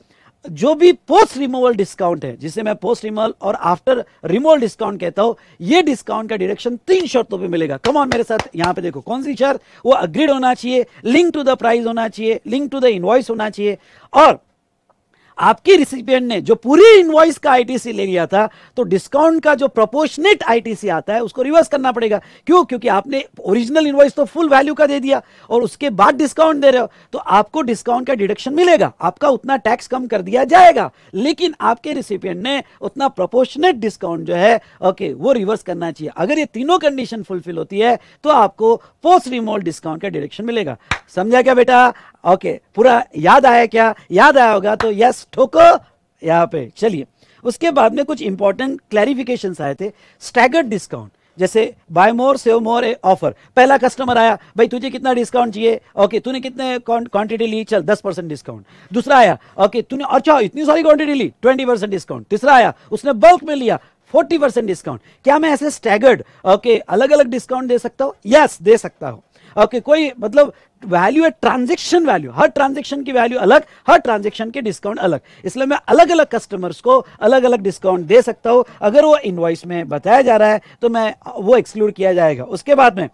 जो भी पोस्ट रिमूवल डिस्काउंट है जिसे मैं पोस्ट रिमूवल और आफ्टर रिमूवल डिस्काउंट कहता हूं ये डिस्काउंट का डायरेक्शन तीन शर्तों पे मिलेगा कम ऑन मेरे साथ यहां पे देखो कौन सी शर्त वो अग्रीड होना चाहिए लिंक टू द प्राइस होना चाहिए लिंक टू द इनवॉइस होना चाहिए और आपकी रिसिपियंट ने जो पूरी इनवॉइस का आईटीसी ले लिया था तो डिस्काउंट का जो प्रोपोर्शनेट आईटीसी आता है उसको रिवर्स करना पड़ेगा क्यों क्योंकि आपने ओरिजिनल इनवॉइस तो फुल वैल्यू का दे दिया और उसके बाद डिस्काउंट दे रहे हो तो आपको डिस्काउंट का डिडक्शन मिलेगा आपका उतना टैक्स कम कर दिया जाएगा लेकिन आपके रिसिपियंट ने उतना प्रोपोर्शनेट डिस्काउंट जो है ओके वो रिवर्स करना चाहिए अगर ये तीनों कंडीशन फुलफिल होती है तो आपको पोस्ट रिमोल डिस्काउंट का डिडक्शन मिलेगा समझा क्या बेटा ओके पूरा याद आया क्या याद आया होगा तो यस ठोको यहाँ पे चलिए उसके बाद में कुछ इंपॉर्टेंट क्लैरिफिकेशन आए थे स्टैगर्ड डिस्काउंट जैसे buy more save more a offer पहला कस्टमर आया भाई तुझे कितना डिस्काउंट चाहिए ओके तूने कितने क्वांटिटी ली चल दस परसेंट डिस्काउंट दूसरा आया ओके तूने अच्छा इतनी सारी क्वांटिटी ली ट्वेंटी परसेंट डिस्काउंट तीसरा आया उसने बल्क में लिया फोर्टी परसेंट डिस्काउंट क्या मैं ऐसे स्टैगर्ड ओके अलग अलग डिस्काउंट दे सकता हूँ यस yes, दे सकता हूँ ओके okay, कोई मतलब वैल्यू है ट्रांजेक्शन वैल्यू हर ट्रांजेक्शन की वैल्यू अलग हर ट्रांजेक्शन के डिस्काउंट अलग इसलिए मैं अलग अलग कस्टमर्स को अलग अलग डिस्काउंट दे सकता हूं अगर वो इनवाइस में बताया जा रहा है तो मैं वो एक्सक्लूड किया जाएगा उसके बाद में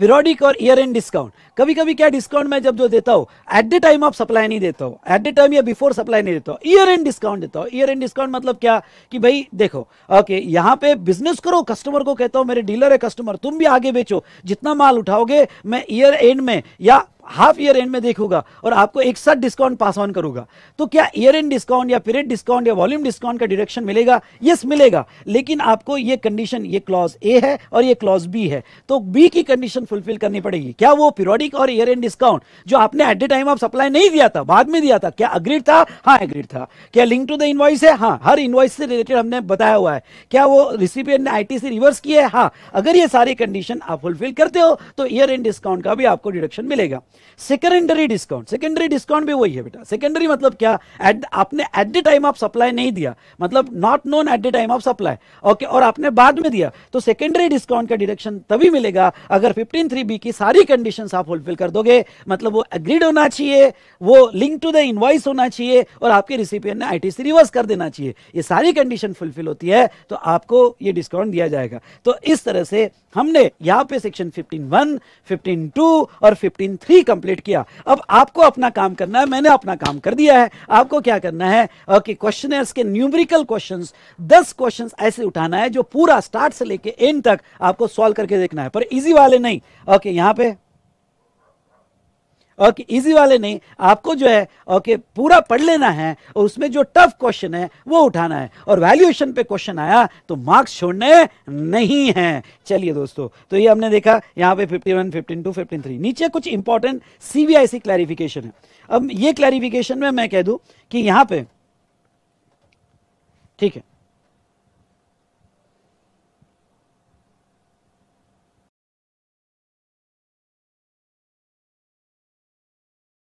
पीरियडिक और ईयर एंड डिस्काउंट कभी कभी क्या डिस्काउंट मैं जब जो देता हूँ at the time of supply नहीं देता हूँ एट द टाइम या बिफोर सप्लाई नहीं देता हूँ ईयर एंड डिस्काउंट देता हूँ ईयर एंड डिस्काउंट मतलब क्या कि भाई देखो ओके यहाँ पे बिजनेस करो कस्टमर को कहता हूँ मेरे डीलर है कस्टमर तुम भी आगे बेचो जितना माल उठाओगे मैं ईयर एंड में या हाफ ईयर एंड में देखूंगा और आपको एक साथ डिस्काउंट पास ऑन करूंगा तो क्या ईयर एंड डिस्काउंट या पीरियड डिस्काउंट या वॉल्यूम डिस्काउंट का डिरेक्शन मिलेगा यस मिलेगा लेकिन आपको ये कंडीशन ये क्लॉज ए है और ये क्लॉज बी है तो बी की कंडीशन फुलफिल करनी पड़ेगी क्या वो पीरियडिक और ईयर एंड डिस्काउंट जो आपने at the time of supply नहीं दिया था बाद में दिया था क्या अग्रीड था हाँ अग्रीड था क्या लिंक टू द इन्वॉइस है हाँ हर इन्वॉइस से रिलेटेड हमने बताया हुआ है क्या वो रिसिपियंट ने आईटी से रिवर्स किया है हाँ अगर ये सारी कंडीशन आप फुलफिल करते हो तो ईयर एंड डिस्काउंट का भी आपको डिडक्शन मिलेगा सेकेंडरी डिस्काउंट सेकेंडरी डिस्काउंट भी वही है बेटा सेकेंडरी मतलब क्या एट आपने at the time of supply नहीं दिया मतलब not known at the time of supply okay और आपने बाद में दिया तो सेकेंडरी डिस्काउंट का डिडक्शन तभी मिलेगा अगर फिफ्टीन थ्री बी की सारी कंडीशन आप फुलफिल कर दोगे मतलब वो एग्रीड होना चाहिए वो लिंक टू द इनवाइस होना चाहिए और आपके रिसिपियन ने आईटीसी रिवर्स कर देना चाहिए ये सारी कंडीशन फुलफिल होती है तो आपको ये डिस्काउंट दिया जाएगा तो इस तरह से हमने यहाँ पे section fifteen one fifteen two और फिफ्टीन थ्री ही कंप्लीट किया अब आपको अपना काम करना है मैंने अपना काम कर दिया है आपको क्या करना है ओके क्वेश्चन के न्यूमरिकल क्वेश्चन दस क्वेश्चन ऐसे उठाना है जो पूरा स्टार्ट से लेके एंड तक आपको सॉल्व करके देखना है पर इजी वाले नहीं ओके यहां पर ओके इजी वाले नहीं आपको जो है ओके पूरा पढ़ लेना है और उसमें जो टफ क्वेश्चन है वो उठाना है और वैल्यूएशन पे क्वेश्चन आया तो मार्क्स छोड़ने नहीं है चलिए दोस्तों तो ये हमने देखा यहाँ पे 51, 52, 53 नीचे कुछ इंपॉर्टेंट सीबीआईसी क्लैरिफिकेशन है अब ये क्लैरिफिकेशन में मैं कह दू कि यहाँ पे ठीक है